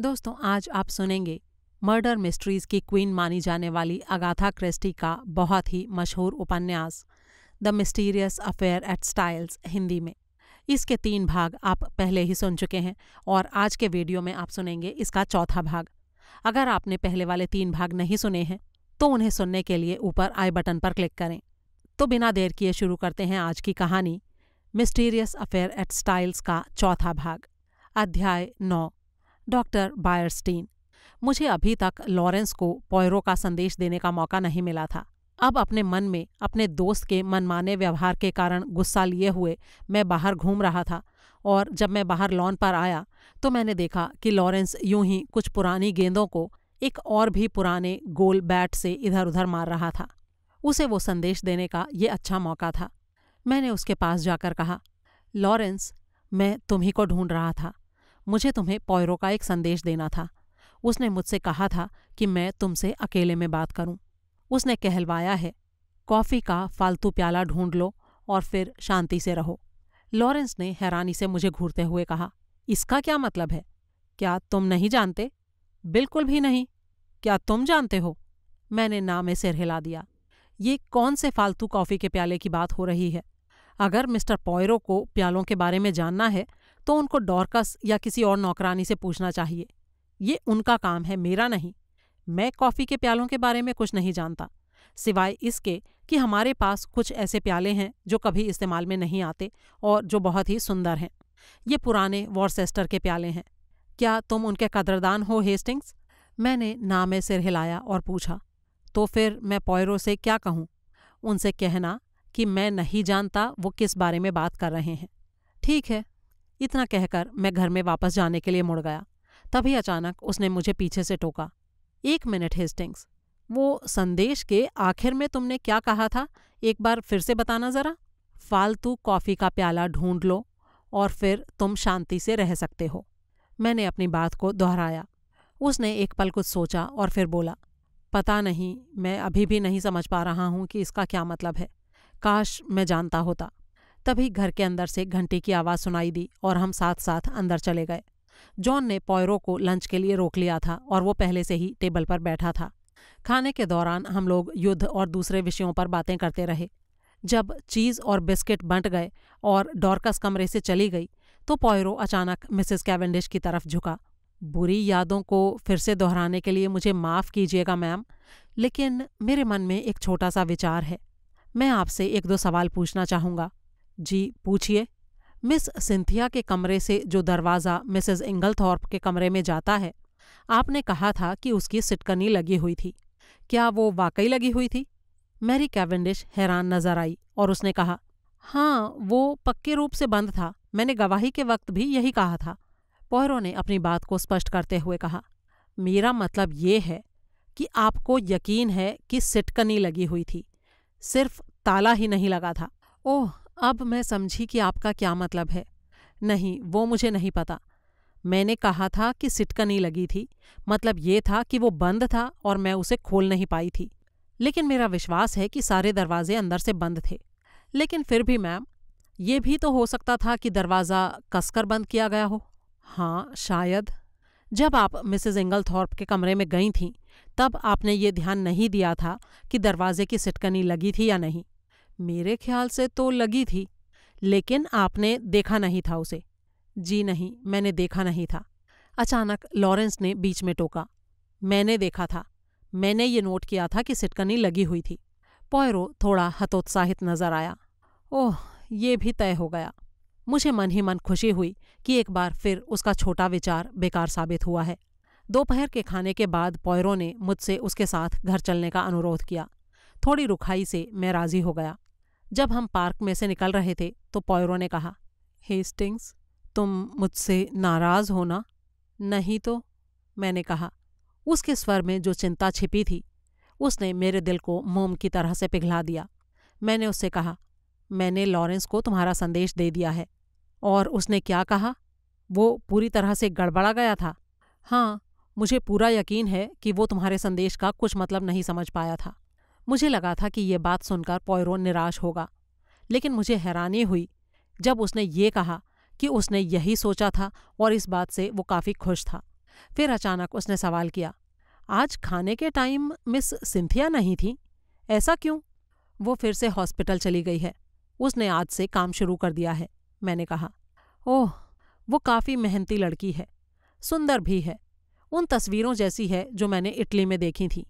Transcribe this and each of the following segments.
दोस्तों आज आप सुनेंगे मर्डर मिस्ट्रीज की क्वीन मानी जाने वाली अगाथा क्रिस्टी का बहुत ही मशहूर उपन्यास the mysterious affair at Styles Hindi में इसके तीन भाग आप पहले ही सुन चुके हैं और आज के वीडियो में आप सुनेंगे इसका चौथा भाग अगर आपने पहले वाले तीन भाग नहीं सुने हैं तो उन्हें सुनने के लिए ऊपर आई बटन पर क्लिक करें तो बिना देर किए शुरू करते हैं आज की कहानी मिस्टीरियस अफेयर एट स्टाइल्स का चौथा भाग अध्याय नौ डॉक्टर बायरस्टीन मुझे अभी तक लॉरेंस को पॉयरो का संदेश देने का मौका नहीं मिला था अब अपने मन में अपने दोस्त के मनमाने व्यवहार के कारण गुस्सा लिए हुए मैं बाहर घूम रहा था और जब मैं बाहर लॉन पर आया तो मैंने देखा कि लॉरेंस यूं ही कुछ पुरानी गेंदों को एक और भी पुराने गोल बैट से इधर उधर मार रहा था उसे वो संदेश देने का ये अच्छा मौका था मैंने उसके पास जाकर कहा लॉरेंस मैं तुम्ही को ढूंढ रहा था मुझे तुम्हें पौयरों का एक संदेश देना था उसने मुझसे कहा था कि मैं तुमसे अकेले में बात करूं उसने कहलवाया है कॉफ़ी का फालतू प्याला ढूंढ लो और फिर शांति से रहो लॉरेंस ने हैरानी से मुझे घूरते हुए कहा इसका क्या मतलब है क्या तुम नहीं जानते बिल्कुल भी नहीं क्या तुम जानते हो मैंने नामे में सिर हिला दिया ये कौन से फालतू कॉफ़ी के प्याले की बात हो रही है अगर मिस्टर पॉयरो को प्यालों के बारे में जानना है तो उनको डॉर्कस या किसी और नौकरानी से पूछना चाहिए ये उनका काम है मेरा नहीं मैं कॉफ़ी के प्यालों के बारे में कुछ नहीं जानता सिवाय इसके कि हमारे पास कुछ ऐसे प्याले हैं जो कभी इस्तेमाल में नहीं आते और जो बहुत ही सुंदर हैं ये पुराने वॉरसेस्टर के प्याले हैं क्या तुम उनके कदरदान हो हेस्टिंग्स मैंने नामे सिर हिलाया और पूछा तो फिर मैं पॉयरो से क्या कहूँ उनसे कहना कि मैं नहीं जानता वो किस बारे में बात कर रहे हैं ठीक है इतना कहकर मैं घर में वापस जाने के लिए मुड़ गया तभी अचानक उसने मुझे पीछे से टोका एक मिनट हेस्टिंग्स वो संदेश के आखिर में तुमने क्या कहा था एक बार फिर से बताना ज़रा फालतू कॉफ़ी का प्याला ढूंढ लो और फिर तुम शांति से रह सकते हो मैंने अपनी बात को दोहराया उसने एक पल कुछ सोचा और फिर बोला पता नहीं मैं अभी भी नहीं समझ पा रहा हूँ कि इसका क्या मतलब है काश मैं जानता होता तभी घर के अंदर से घंटी की आवाज़ सुनाई दी और हम साथ साथ अंदर चले गए जॉन ने पॉयरो को लंच के लिए रोक लिया था और वो पहले से ही टेबल पर बैठा था खाने के दौरान हम लोग युद्ध और दूसरे विषयों पर बातें करते रहे जब चीज़ और बिस्किट बंट गए और डॉर्कस कमरे से चली गई तो पॉयरो अचानक मिसेस कैवेंडिश की तरफ झुका बुरी यादों को फिर से दोहराने के लिए मुझे माफ़ कीजिएगा मैम लेकिन मेरे मन में एक छोटा सा विचार है मैं आपसे एक दो सवाल पूछना चाहूँगा जी पूछिए मिस सिंथिया के कमरे से जो दरवाज़ा मिसेज इंगलथॉर्प के कमरे में जाता है आपने कहा था कि उसकी सिटकनी लगी हुई थी क्या वो वाकई लगी हुई थी मैरी कैवेंडिश हैरान नजर आई और उसने कहा हाँ वो पक्के रूप से बंद था मैंने गवाही के वक्त भी यही कहा था पोहरों ने अपनी बात को स्पष्ट करते हुए कहा मेरा मतलब ये है कि आपको यकीन है कि सिटकनी लगी हुई थी सिर्फ ताला ही नहीं लगा था ओह अब मैं समझी कि आपका क्या मतलब है नहीं वो मुझे नहीं पता मैंने कहा था कि सिटकनी लगी थी मतलब ये था कि वो बंद था और मैं उसे खोल नहीं पाई थी लेकिन मेरा विश्वास है कि सारे दरवाजे अंदर से बंद थे लेकिन फिर भी मैम ये भी तो हो सकता था कि दरवाज़ा कसकर बंद किया गया हो हाँ शायद जब आप मिसेज थॉर्प के कमरे में गई थीं तब आपने ये ध्यान नहीं दिया था कि दरवाजे की सिटकनी लगी थी या नहीं मेरे ख्याल से तो लगी थी लेकिन आपने देखा नहीं था उसे जी नहीं मैंने देखा नहीं था अचानक लॉरेंस ने बीच में टोका मैंने देखा था मैंने ये नोट किया था कि सिटकनी लगी हुई थी पॉयरो थोड़ा हतोत्साहित नजर आया ओह ये भी तय हो गया मुझे मन ही मन खुशी हुई कि एक बार फिर उसका छोटा विचार बेकार साबित हुआ है दोपहर के खाने के बाद पॉयरो ने मुझसे उसके साथ घर चलने का अनुरोध किया थोड़ी रुखाई से मैं राजी हो गया जब हम पार्क में से निकल रहे थे तो पॉयरो ने कहा हेस्टिंग्स तुम मुझसे नाराज होना नहीं तो मैंने कहा उसके स्वर में जो चिंता छिपी थी उसने मेरे दिल को मोम की तरह से पिघला दिया मैंने उससे कहा मैंने लॉरेंस को तुम्हारा संदेश दे दिया है और उसने क्या कहा वो पूरी तरह से गड़बड़ा गया था हाँ मुझे पूरा यकीन है कि वो तुम्हारे संदेश का कुछ मतलब नहीं समझ पाया था मुझे लगा था कि यह बात सुनकर पोयरो निराश होगा लेकिन मुझे हैरानी हुई जब उसने ये कहा कि उसने यही सोचा था और इस बात से वो काफ़ी खुश था फिर अचानक उसने सवाल किया आज खाने के टाइम मिस सिंथिया नहीं थी ऐसा क्यों वो फिर से हॉस्पिटल चली गई है उसने आज से काम शुरू कर दिया है मैंने कहा ओह वो काफ़ी मेहनती लड़की है सुंदर भी है उन तस्वीरों जैसी है जो मैंने इटली में देखी थी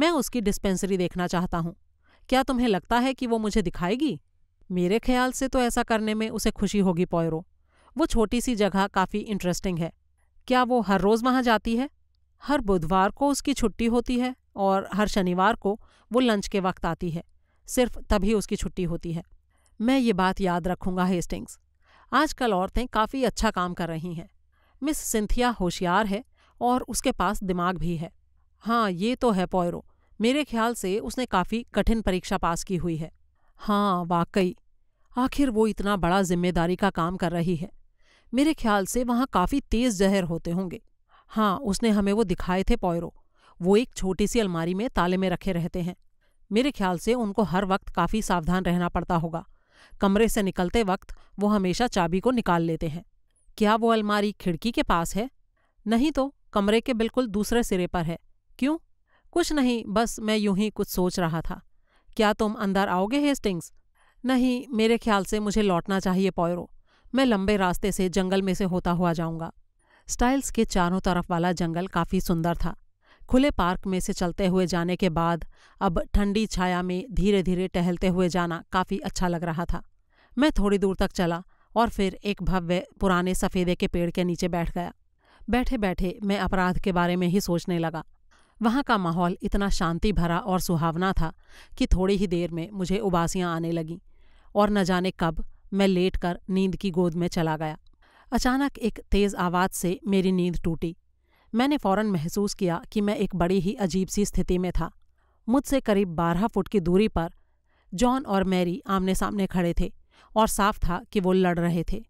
मैं उसकी डिस्पेंसरी देखना चाहता हूँ क्या तुम्हें लगता है कि वो मुझे दिखाएगी मेरे ख्याल से तो ऐसा करने में उसे खुशी होगी पॉयरो वो छोटी सी जगह काफ़ी इंटरेस्टिंग है क्या वो हर रोज़ वहाँ जाती है हर बुधवार को उसकी छुट्टी होती है और हर शनिवार को वो लंच के वक्त आती है सिर्फ तभी उसकी छुट्टी होती है मैं ये बात याद रखूंगा हेस्टिंग्स आजकल औरतें काफ़ी अच्छा काम कर रही हैं मिस सिंथिया होशियार है और उसके पास दिमाग भी है हाँ ये तो है पॉयरो मेरे ख्याल से उसने काफ़ी कठिन परीक्षा पास की हुई है हाँ वाकई आखिर वो इतना बड़ा जिम्मेदारी का काम कर रही है मेरे ख्याल से वहाँ काफ़ी तेज जहर होते होंगे हाँ उसने हमें वो दिखाए थे पौरो वो एक छोटी सी अलमारी में ताले में रखे रहते हैं मेरे ख्याल से उनको हर वक्त काफ़ी सावधान रहना पड़ता होगा कमरे से निकलते वक्त वो हमेशा चाबी को निकाल लेते हैं क्या वो अलमारी खिड़की के पास है नहीं तो कमरे के बिल्कुल दूसरे सिरे पर है क्यों कुछ नहीं बस मैं यूं ही कुछ सोच रहा था क्या तुम अंदर आओगे हेस्टिंग्स नहीं मेरे ख्याल से मुझे लौटना चाहिए पॉयरो मैं लंबे रास्ते से जंगल में से होता हुआ जाऊंगा स्टाइल्स के चारों तरफ वाला जंगल काफ़ी सुंदर था खुले पार्क में से चलते हुए जाने के बाद अब ठंडी छाया में धीरे धीरे टहलते हुए जाना काफ़ी अच्छा लग रहा था मैं थोड़ी दूर तक चला और फिर एक भव्य पुराने सफ़ेदे के पेड़ के नीचे बैठ गया बैठे बैठे मैं अपराध के बारे में ही सोचने लगा वहाँ का माहौल इतना शांति भरा और सुहावना था कि थोड़ी ही देर में मुझे उबासियाँ आने लगीं और न जाने कब मैं लेट कर नींद की गोद में चला गया अचानक एक तेज़ आवाज़ से मेरी नींद टूटी मैंने फौरन महसूस किया कि मैं एक बड़ी ही अजीब सी स्थिति में था मुझसे करीब बारह फुट की दूरी पर जॉन और मैरी आमने सामने खड़े थे और साफ था कि वो लड़ रहे थे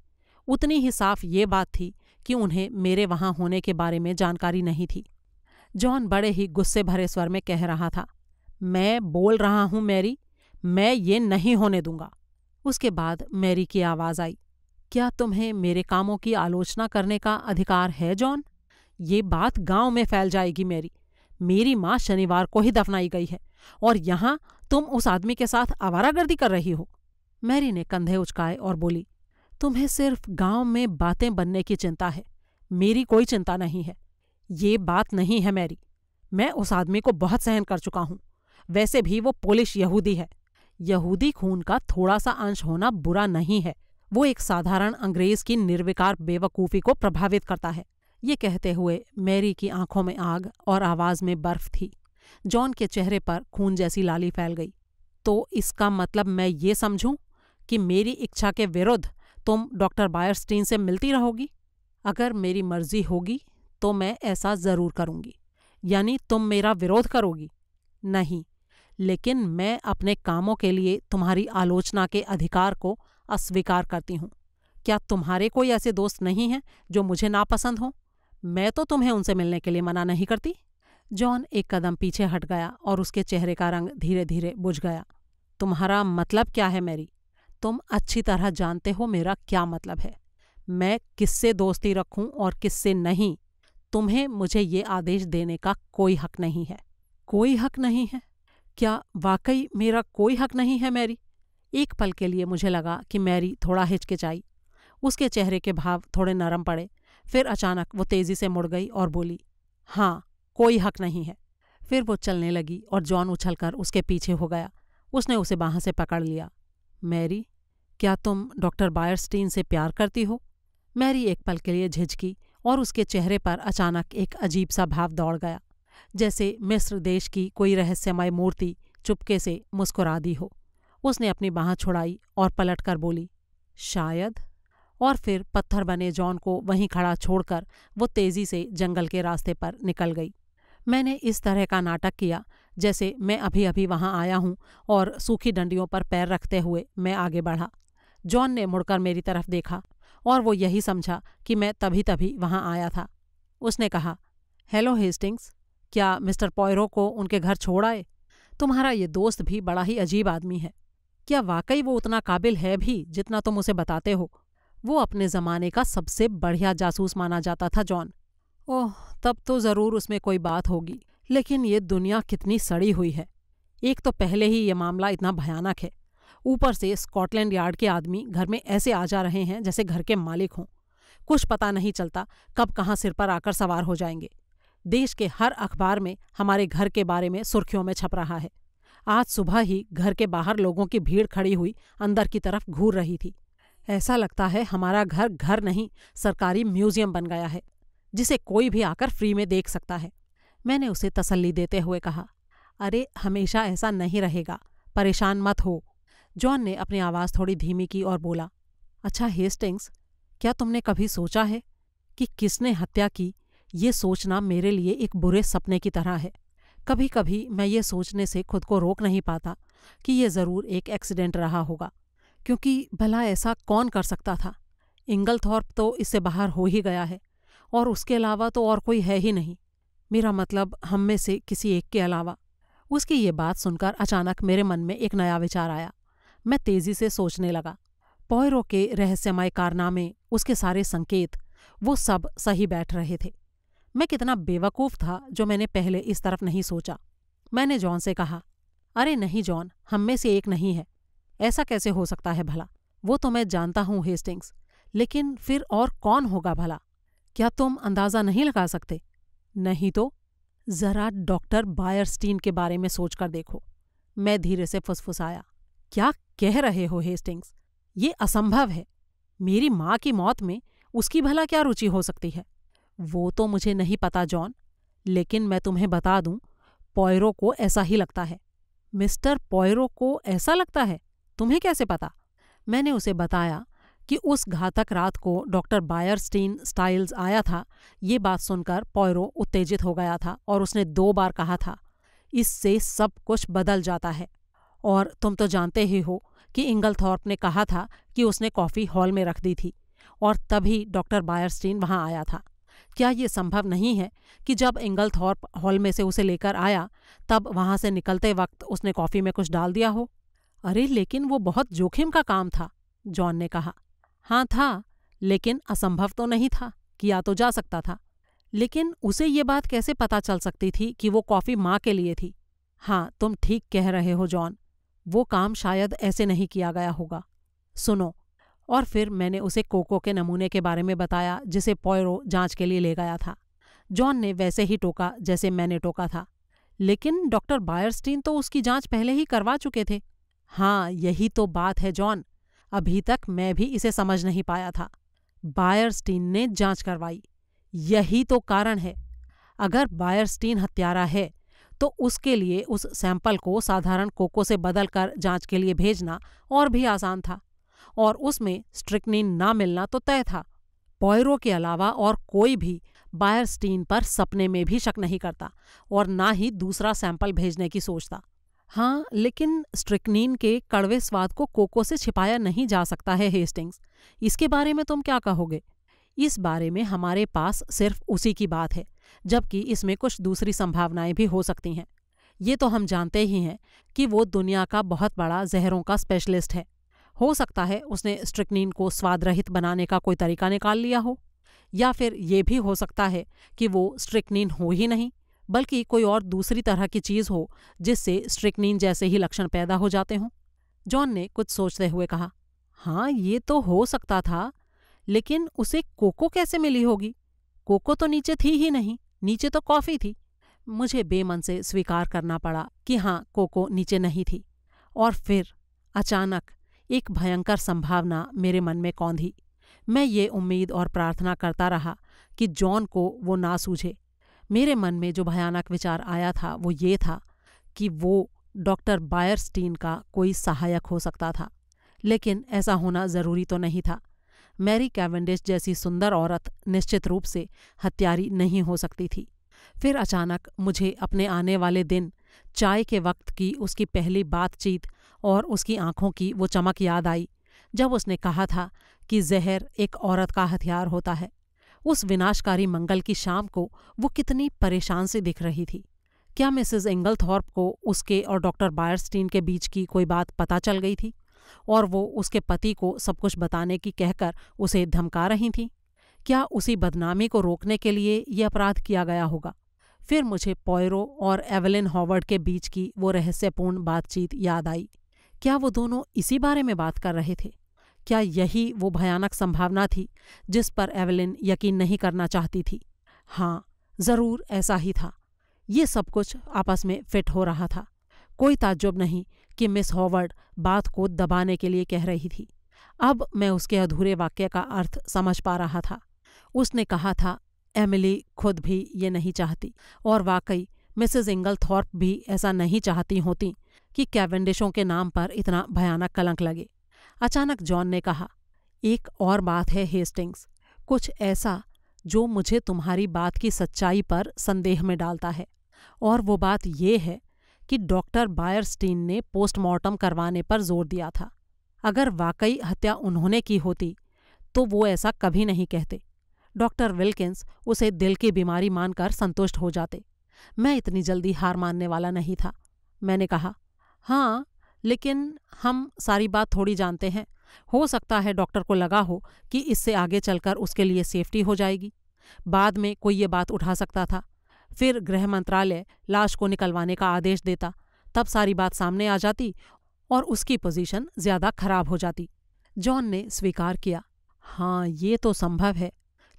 उतनी ही साफ ये बात थी कि उन्हें मेरे वहाँ होने के बारे में जानकारी नहीं थी जॉन बड़े ही गुस्से भरे स्वर में कह रहा था मैं बोल रहा हूं मैरी मैं ये नहीं होने दूंगा उसके बाद मैरी की आवाज आई क्या तुम्हें मेरे कामों की आलोचना करने का अधिकार है जॉन ये बात गांव में फैल जाएगी मेरी मेरी माँ शनिवार को ही दफनाई गई है और यहाँ तुम उस आदमी के साथ आवारागर्दी कर रही हो मैरी ने कंधे उचकाए और बोली तुम्हें सिर्फ गांव में बातें बनने की चिंता है मेरी कोई चिंता नहीं है ये बात नहीं है मैरी मैं उस आदमी को बहुत सहन कर चुका हूं वैसे भी वो पोलिश यहूदी है यहूदी खून का थोड़ा सा अंश होना बुरा नहीं है वो एक साधारण अंग्रेज की निर्विकार बेवकूफ़ी को प्रभावित करता है ये कहते हुए मैरी की आंखों में आग और आवाज़ में बर्फ थी जॉन के चेहरे पर खून जैसी लाली फैल गई तो इसका मतलब मैं ये समझूं कि मेरी इच्छा के विरुद्ध तुम डॉक्टर बायरस्टीन से मिलती रहोगी अगर मेरी मर्जी होगी तो मैं ऐसा ज़रूर करूँगी यानी तुम मेरा विरोध करोगी नहीं लेकिन मैं अपने कामों के लिए तुम्हारी आलोचना के अधिकार को अस्वीकार करती हूँ क्या तुम्हारे कोई ऐसे दोस्त नहीं हैं जो मुझे नापसंद हों मैं तो तुम्हें उनसे मिलने के लिए मना नहीं करती जॉन एक कदम पीछे हट गया और उसके चेहरे का रंग धीरे धीरे बुझ गया तुम्हारा मतलब क्या है मेरी तुम अच्छी तरह जानते हो मेरा क्या मतलब है मैं किससे दोस्ती रखूं और किससे नहीं तुम्हें मुझे ये आदेश देने का कोई हक नहीं है कोई हक नहीं है क्या वाकई मेरा कोई हक नहीं है मैरी एक पल के लिए मुझे लगा कि मैरी थोड़ा हिचकिचाई उसके चेहरे के भाव थोड़े नरम पड़े फिर अचानक वो तेजी से मुड़ गई और बोली हाँ कोई हक नहीं है फिर वो चलने लगी और जॉन उछलकर उसके पीछे हो गया उसने उसे बाह से पकड़ लिया मैरी क्या तुम डॉक्टर बायरस्टीन से प्यार करती हो मैरी एक पल के लिए झिझकी और उसके चेहरे पर अचानक एक अजीब सा भाव दौड़ गया जैसे मिस्र देश की कोई रहस्यमय मूर्ति चुपके से मुस्कुरा दी हो उसने अपनी बाह छुड़ाई और पलटकर बोली शायद और फिर पत्थर बने जॉन को वहीं खड़ा छोड़कर वो तेजी से जंगल के रास्ते पर निकल गई मैंने इस तरह का नाटक किया जैसे मैं अभी अभी वहां आया हूं और सूखी डंडियों पर पैर रखते हुए मैं आगे बढ़ा जॉन ने मुड़कर मेरी तरफ देखा और वो यही समझा कि मैं तभी तभी वहाँ आया था उसने कहा हेलो हेस्टिंग्स क्या मिस्टर पॉयरो को उनके घर छोड़ आए तुम्हारा ये दोस्त भी बड़ा ही अजीब आदमी है क्या वाकई वो उतना काबिल है भी जितना तुम उसे बताते हो वो अपने ज़माने का सबसे बढ़िया जासूस माना जाता था जॉन ओह तब तो ज़रूर उसमें कोई बात होगी लेकिन ये दुनिया कितनी सड़ी हुई है एक तो पहले ही ये मामला इतना भयानक है ऊपर से स्कॉटलैंड यार्ड के आदमी घर में ऐसे आ जा रहे हैं जैसे घर के मालिक हों कुछ पता नहीं चलता कब कहाँ सिर पर आकर सवार हो जाएंगे देश के हर अखबार में हमारे घर के बारे में सुर्खियों में छप रहा है आज सुबह ही घर के बाहर लोगों की भीड़ खड़ी हुई अंदर की तरफ घूर रही थी ऐसा लगता है हमारा घर घर नहीं सरकारी म्यूजियम बन गया है जिसे कोई भी आकर फ्री में देख सकता है मैंने उसे तसल्ली देते हुए कहा अरे हमेशा ऐसा नहीं रहेगा परेशान मत हो जॉन ने अपनी आवाज़ थोड़ी धीमी की और बोला अच्छा हेस्टिंग्स क्या तुमने कभी सोचा है कि किसने हत्या की ये सोचना मेरे लिए एक बुरे सपने की तरह है कभी कभी मैं ये सोचने से खुद को रोक नहीं पाता कि यह ज़रूर एक एक्सीडेंट रहा होगा क्योंकि भला ऐसा कौन कर सकता था इंगलथॉर्प तो इससे बाहर हो ही गया है और उसके अलावा तो और कोई है ही नहीं मेरा मतलब हम में से किसी एक के अलावा उसकी ये बात सुनकर अचानक मेरे मन में एक नया विचार आया मैं तेजी से सोचने लगा पौयरों के रहस्यमय कारनामे उसके सारे संकेत वो सब सही बैठ रहे थे मैं कितना बेवकूफ था जो मैंने पहले इस तरफ नहीं सोचा मैंने जॉन से कहा अरे नहीं जॉन हम में से एक नहीं है ऐसा कैसे हो सकता है भला वो तो मैं जानता हूं हेस्टिंग्स लेकिन फिर और कौन होगा भला क्या तुम अंदाजा नहीं लगा सकते नहीं तो जरा डॉक्टर बायरस्टीन के बारे में सोचकर देखो मैं धीरे से फुसफुसाया क्या कह रहे हो हेस्टिंग्स ये असंभव है मेरी माँ की मौत में उसकी भला क्या रुचि हो सकती है वो तो मुझे नहीं पता जॉन लेकिन मैं तुम्हें बता दूं पॉयरो को ऐसा ही लगता है मिस्टर पॉयरो को ऐसा लगता है तुम्हें कैसे पता मैंने उसे बताया कि उस घातक रात को डॉक्टर बायरस्टीन स्टाइल्स आया था ये बात सुनकर पॉयरो उत्तेजित हो गया था और उसने दो बार कहा था इससे सब कुछ बदल जाता है और तुम तो जानते ही हो कि इंगलथॉर्प ने कहा था कि उसने कॉफ़ी हॉल में रख दी थी और तभी डॉक्टर बायरस्टीन वहाँ आया था क्या ये संभव नहीं है कि जब इंगलथॉर्प हॉल में से उसे लेकर आया तब वहाँ से निकलते वक्त उसने कॉफ़ी में कुछ डाल दिया हो अरे लेकिन वो बहुत जोखिम का काम था जॉन ने कहा हाँ था लेकिन असंभव तो नहीं था किया तो जा सकता था लेकिन उसे ये बात कैसे पता चल सकती थी कि वो कॉफ़ी माँ के लिए थी हाँ तुम ठीक कह रहे हो जॉन वो काम शायद ऐसे नहीं किया गया होगा सुनो और फिर मैंने उसे कोको के नमूने के बारे में बताया जिसे पॉयरो जांच के लिए ले गया था जॉन ने वैसे ही टोका जैसे मैंने टोका था लेकिन डॉक्टर बायरस्टीन तो उसकी जांच पहले ही करवा चुके थे हाँ यही तो बात है जॉन अभी तक मैं भी इसे समझ नहीं पाया था बायरस्टीन ने जांच करवाई यही तो कारण है अगर बायरस्टीन हत्यारा है तो उसके लिए उस सैंपल को साधारण कोको से बदलकर जांच के लिए भेजना और भी आसान था और उसमें स्ट्रिकनिन ना मिलना तो तय था पॉयरो के अलावा और कोई भी बायरस्टीन पर सपने में भी शक नहीं करता और ना ही दूसरा सैंपल भेजने की सोचता हाँ लेकिन स्ट्रिकनिन के कड़वे स्वाद को कोको से छिपाया नहीं जा सकता है हेस्टिंग्स इसके बारे में तुम क्या कहोगे इस बारे में हमारे पास सिर्फ उसी की बात है जबकि इसमें कुछ दूसरी संभावनाएं भी हो सकती हैं ये तो हम जानते ही हैं कि वो दुनिया का बहुत बड़ा जहरों का स्पेशलिस्ट है हो सकता है उसने स्ट्रिकनिन को स्वाद रहित बनाने का कोई तरीका निकाल लिया हो या फिर ये भी हो सकता है कि वो स्ट्रिकनिन हो ही नहीं बल्कि कोई और दूसरी तरह की चीज़ हो जिससे स्ट्रिकनिन जैसे ही लक्षण पैदा हो जाते हों जॉन ने कुछ सोचते हुए कहा हाँ ये तो हो सकता था लेकिन उसे कोको कैसे मिली होगी कोको तो नीचे थी ही नहीं नीचे तो कॉफ़ी थी मुझे बेमन से स्वीकार करना पड़ा कि हाँ कोको नीचे नहीं थी और फिर अचानक एक भयंकर संभावना मेरे मन में कौंधी मैं ये उम्मीद और प्रार्थना करता रहा कि जॉन को वो ना सूझे मेरे मन में जो भयानक विचार आया था वो ये था कि वो डॉक्टर बायरस्टीन का कोई सहायक हो सकता था लेकिन ऐसा होना ज़रूरी तो नहीं था मैरी कैवेंडिश जैसी सुंदर औरत निश्चित रूप से हत्यारी नहीं हो सकती थी फिर अचानक मुझे अपने आने वाले दिन चाय के वक्त की उसकी पहली बातचीत और उसकी आंखों की वो चमक याद आई जब उसने कहा था कि जहर एक औरत का हथियार होता है उस विनाशकारी मंगल की शाम को वो कितनी परेशान से दिख रही थी क्या मिसिज एंगलथॉर्प को उसके और डॉक्टर बायरस्टीन के बीच की कोई बात पता चल गई थी और वो उसके पति को सब कुछ बताने की कहकर उसे धमका रही थीं क्या उसी बदनामी को रोकने के लिए ये अपराध किया गया होगा फिर मुझे पॉयरो और एवलिन हॉवर्ड के बीच की वो रहस्यपूर्ण बातचीत याद आई क्या वो दोनों इसी बारे में बात कर रहे थे क्या यही वो भयानक संभावना थी जिस पर एवेलिन यकीन नहीं करना चाहती थी हाँ जरूर ऐसा ही था ये सब कुछ आपस में फिट हो रहा था कोई ताज्जुब नहीं कि मिस हॉवर्ड बात को दबाने के लिए कह रही थी अब मैं उसके अधूरे वाक्य का अर्थ समझ पा रहा था उसने कहा था एमिली खुद भी ये नहीं चाहती और वाकई इंगल थॉर्प भी ऐसा नहीं चाहती होती कि कैवेंडिशों के नाम पर इतना भयानक कलंक लगे अचानक जॉन ने कहा एक और बात है हेस्टिंग्स कुछ ऐसा जो मुझे तुम्हारी बात की सच्चाई पर संदेह में डालता है और वो बात ये है कि डॉक्टर बायरस्टीन ने पोस्टमार्टम करवाने पर जोर दिया था अगर वाकई हत्या उन्होंने की होती तो वो ऐसा कभी नहीं कहते डॉक्टर विल्किंस उसे दिल की बीमारी मानकर संतुष्ट हो जाते मैं इतनी जल्दी हार मानने वाला नहीं था मैंने कहा हाँ लेकिन हम सारी बात थोड़ी जानते हैं हो सकता है डॉक्टर को लगा हो कि इससे आगे चलकर उसके लिए सेफ्टी हो जाएगी बाद में कोई ये बात उठा सकता था फिर गृह मंत्रालय लाश को निकलवाने का आदेश देता तब सारी बात सामने आ जाती और उसकी पोजीशन ज्यादा खराब हो जाती जॉन ने स्वीकार किया हाँ ये तो संभव है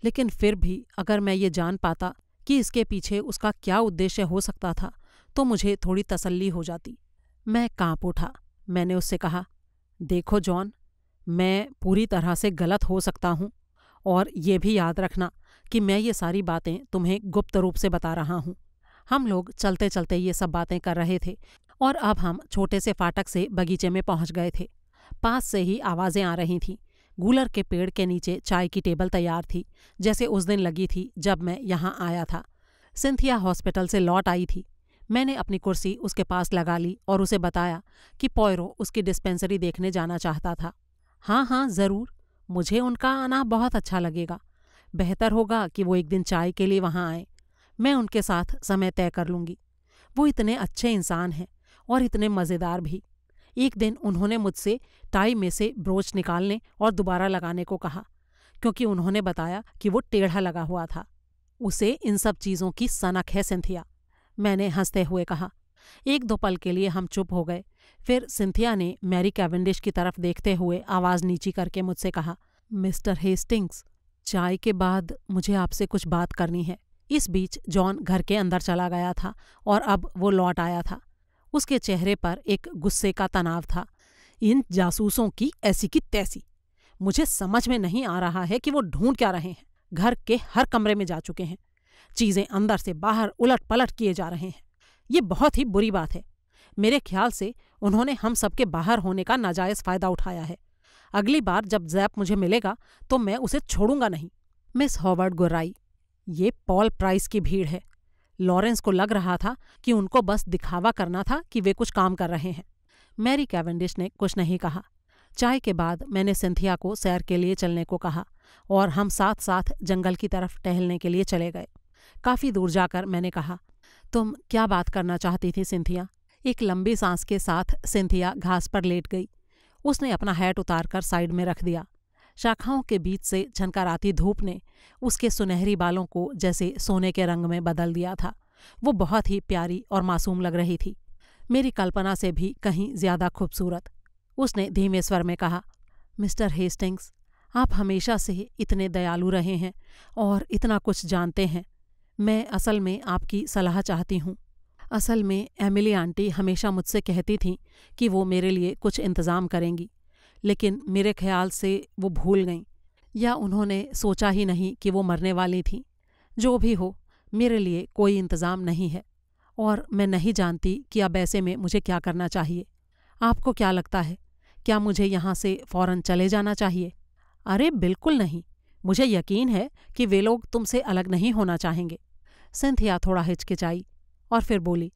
लेकिन फिर भी अगर मैं ये जान पाता कि इसके पीछे उसका क्या उद्देश्य हो सकता था तो मुझे थोड़ी तसल्ली हो जाती मैं कांप उठा मैंने उससे कहा देखो जॉन मैं पूरी तरह से गलत हो सकता हूँ और ये भी याद रखना कि मैं ये सारी बातें तुम्हें गुप्त रूप से बता रहा हूँ हम लोग चलते चलते ये सब बातें कर रहे थे और अब हम छोटे से फाटक से बगीचे में पहुंच गए थे पास से ही आवाज़ें आ रही थीं गूलर के पेड़ के नीचे चाय की टेबल तैयार थी जैसे उस दिन लगी थी जब मैं यहाँ आया था सिंथिया हॉस्पिटल से लौट आई थी मैंने अपनी कुर्सी उसके पास लगा ली और उसे बताया कि पॉयरो उसकी डिस्पेंसरी देखने जाना चाहता था हाँ हाँ ज़रूर मुझे उनका आना बहुत अच्छा लगेगा बेहतर होगा कि वो एक दिन चाय के लिए वहाँ आए मैं उनके साथ समय तय कर लूँगी वो इतने अच्छे इंसान हैं और इतने मज़ेदार भी एक दिन उन्होंने मुझसे टाई में से ब्रोच निकालने और दोबारा लगाने को कहा क्योंकि उन्होंने बताया कि वो टेढ़ा लगा हुआ था उसे इन सब चीज़ों की सनक है सिंथिया मैंने हंसते हुए कहा एक दो पल के लिए हम चुप हो गए फिर सिंथिया ने मैरी कैवेंडिश की तरफ देखते हुए आवाज़ नीची करके मुझसे कहा मिस्टर हेस्टिंग्स चाय के बाद मुझे आपसे कुछ बात करनी है इस बीच जॉन घर के अंदर चला गया था और अब वो लौट आया था उसके चेहरे पर एक गुस्से का तनाव था इन जासूसों की ऐसी की तैसी मुझे समझ में नहीं आ रहा है कि वो ढूंढ क्या रहे हैं घर के हर कमरे में जा चुके हैं चीजें अंदर से बाहर उलट पलट किए जा रहे हैं ये बहुत ही बुरी बात है मेरे ख्याल से उन्होंने हम सबके बाहर होने का नाजायज फायदा उठाया है अगली बार जब जैप मुझे मिलेगा तो मैं उसे छोड़ूंगा नहीं मिस हॉवर्ड गुर्राई ये पॉल प्राइस की भीड़ है लॉरेंस को लग रहा था कि उनको बस दिखावा करना था कि वे कुछ काम कर रहे हैं मैरी कैवेंडिश ने कुछ नहीं कहा चाय के बाद मैंने सिंथिया को सैर के लिए चलने को कहा और हम साथ साथ जंगल की तरफ टहलने के लिए चले गए काफ़ी दूर जाकर मैंने कहा तुम क्या बात करना चाहती थी सिंथिया एक लंबी सांस के साथ सिंथिया घास पर लेट गई उसने अपना हैट उतारकर साइड में रख दिया शाखाओं के बीच से झनकाराती धूप ने उसके सुनहरी बालों को जैसे सोने के रंग में बदल दिया था वो बहुत ही प्यारी और मासूम लग रही थी मेरी कल्पना से भी कहीं ज्यादा खूबसूरत उसने धीमे स्वर में कहा मिस्टर हेस्टिंग्स आप हमेशा से इतने दयालु रहे हैं और इतना कुछ जानते हैं मैं असल में आपकी सलाह चाहती हूँ असल में एमिली आंटी हमेशा मुझसे कहती थीं कि वो मेरे लिए कुछ इंतज़ाम करेंगी लेकिन मेरे ख्याल से वो भूल गईं या उन्होंने सोचा ही नहीं कि वो मरने वाली थीं जो भी हो मेरे लिए कोई इंतज़ाम नहीं है और मैं नहीं जानती कि अब ऐसे में मुझे क्या करना चाहिए आपको क्या लगता है क्या मुझे यहाँ से फ़ौरन चले जाना चाहिए अरे बिल्कुल नहीं मुझे यकीन है कि वे लोग तुमसे अलग नहीं होना चाहेंगे सिंथिया थोड़ा हिचकिचाई और फिर बोली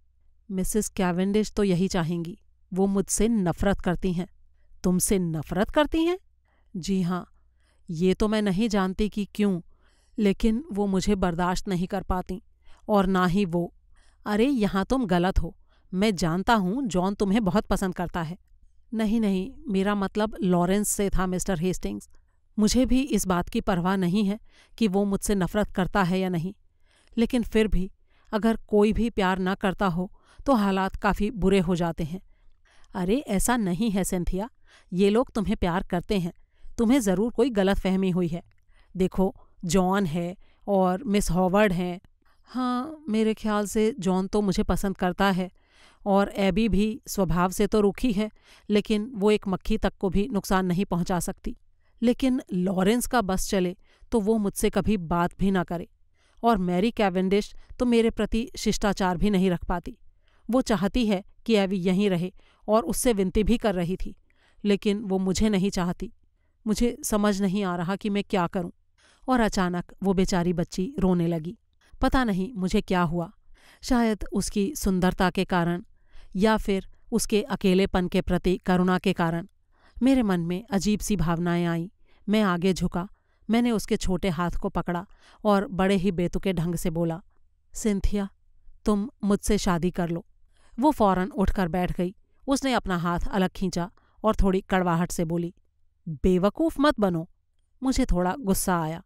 मिसेस कैवेंडिश तो यही चाहेंगी वो मुझसे नफरत करती हैं तुमसे नफरत करती हैं जी हाँ ये तो मैं नहीं जानती कि क्यों लेकिन वो मुझे बर्दाश्त नहीं कर पाती और ना ही वो अरे यहाँ तुम गलत हो मैं जानता हूँ जॉन तुम्हें बहुत पसंद करता है नहीं नहीं मेरा मतलब लॉरेंस से था मिस्टर हेस्टिंग्स मुझे भी इस बात की परवाह नहीं है कि वो मुझसे नफरत करता है या नहीं लेकिन फिर भी अगर कोई भी प्यार ना करता हो तो हालात काफ़ी बुरे हो जाते हैं अरे ऐसा नहीं है सिंथिया ये लोग तुम्हें प्यार करते हैं तुम्हें ज़रूर कोई गलत फहमी हुई है देखो जॉन है और मिस हॉवर्ड हैं हाँ मेरे ख्याल से जॉन तो मुझे पसंद करता है और एबी भी स्वभाव से तो रुखी है लेकिन वो एक मक्खी तक को भी नुकसान नहीं पहुंचा सकती लेकिन लॉरेंस का बस चले तो वो मुझसे कभी बात भी ना करे और मैरी कैवेंडिश तो मेरे प्रति शिष्टाचार भी नहीं रख पाती वो चाहती है कि एवी यहीं रहे और उससे विनती भी कर रही थी लेकिन वो मुझे नहीं चाहती मुझे समझ नहीं आ रहा कि मैं क्या करूं और अचानक वो बेचारी बच्ची रोने लगी पता नहीं मुझे क्या हुआ शायद उसकी सुंदरता के कारण या फिर उसके अकेलेपन के प्रति करुणा के कारण मेरे मन में अजीब सी भावनाएं आईं मैं आगे झुका मैंने उसके छोटे हाथ को पकड़ा और बड़े ही बेतुके ढंग से बोला सिंथिया तुम मुझसे शादी कर लो वो फौरन उठकर बैठ गई उसने अपना हाथ अलग खींचा और थोड़ी कड़वाहट से बोली बेवकूफ़ मत बनो मुझे थोड़ा गुस्सा आया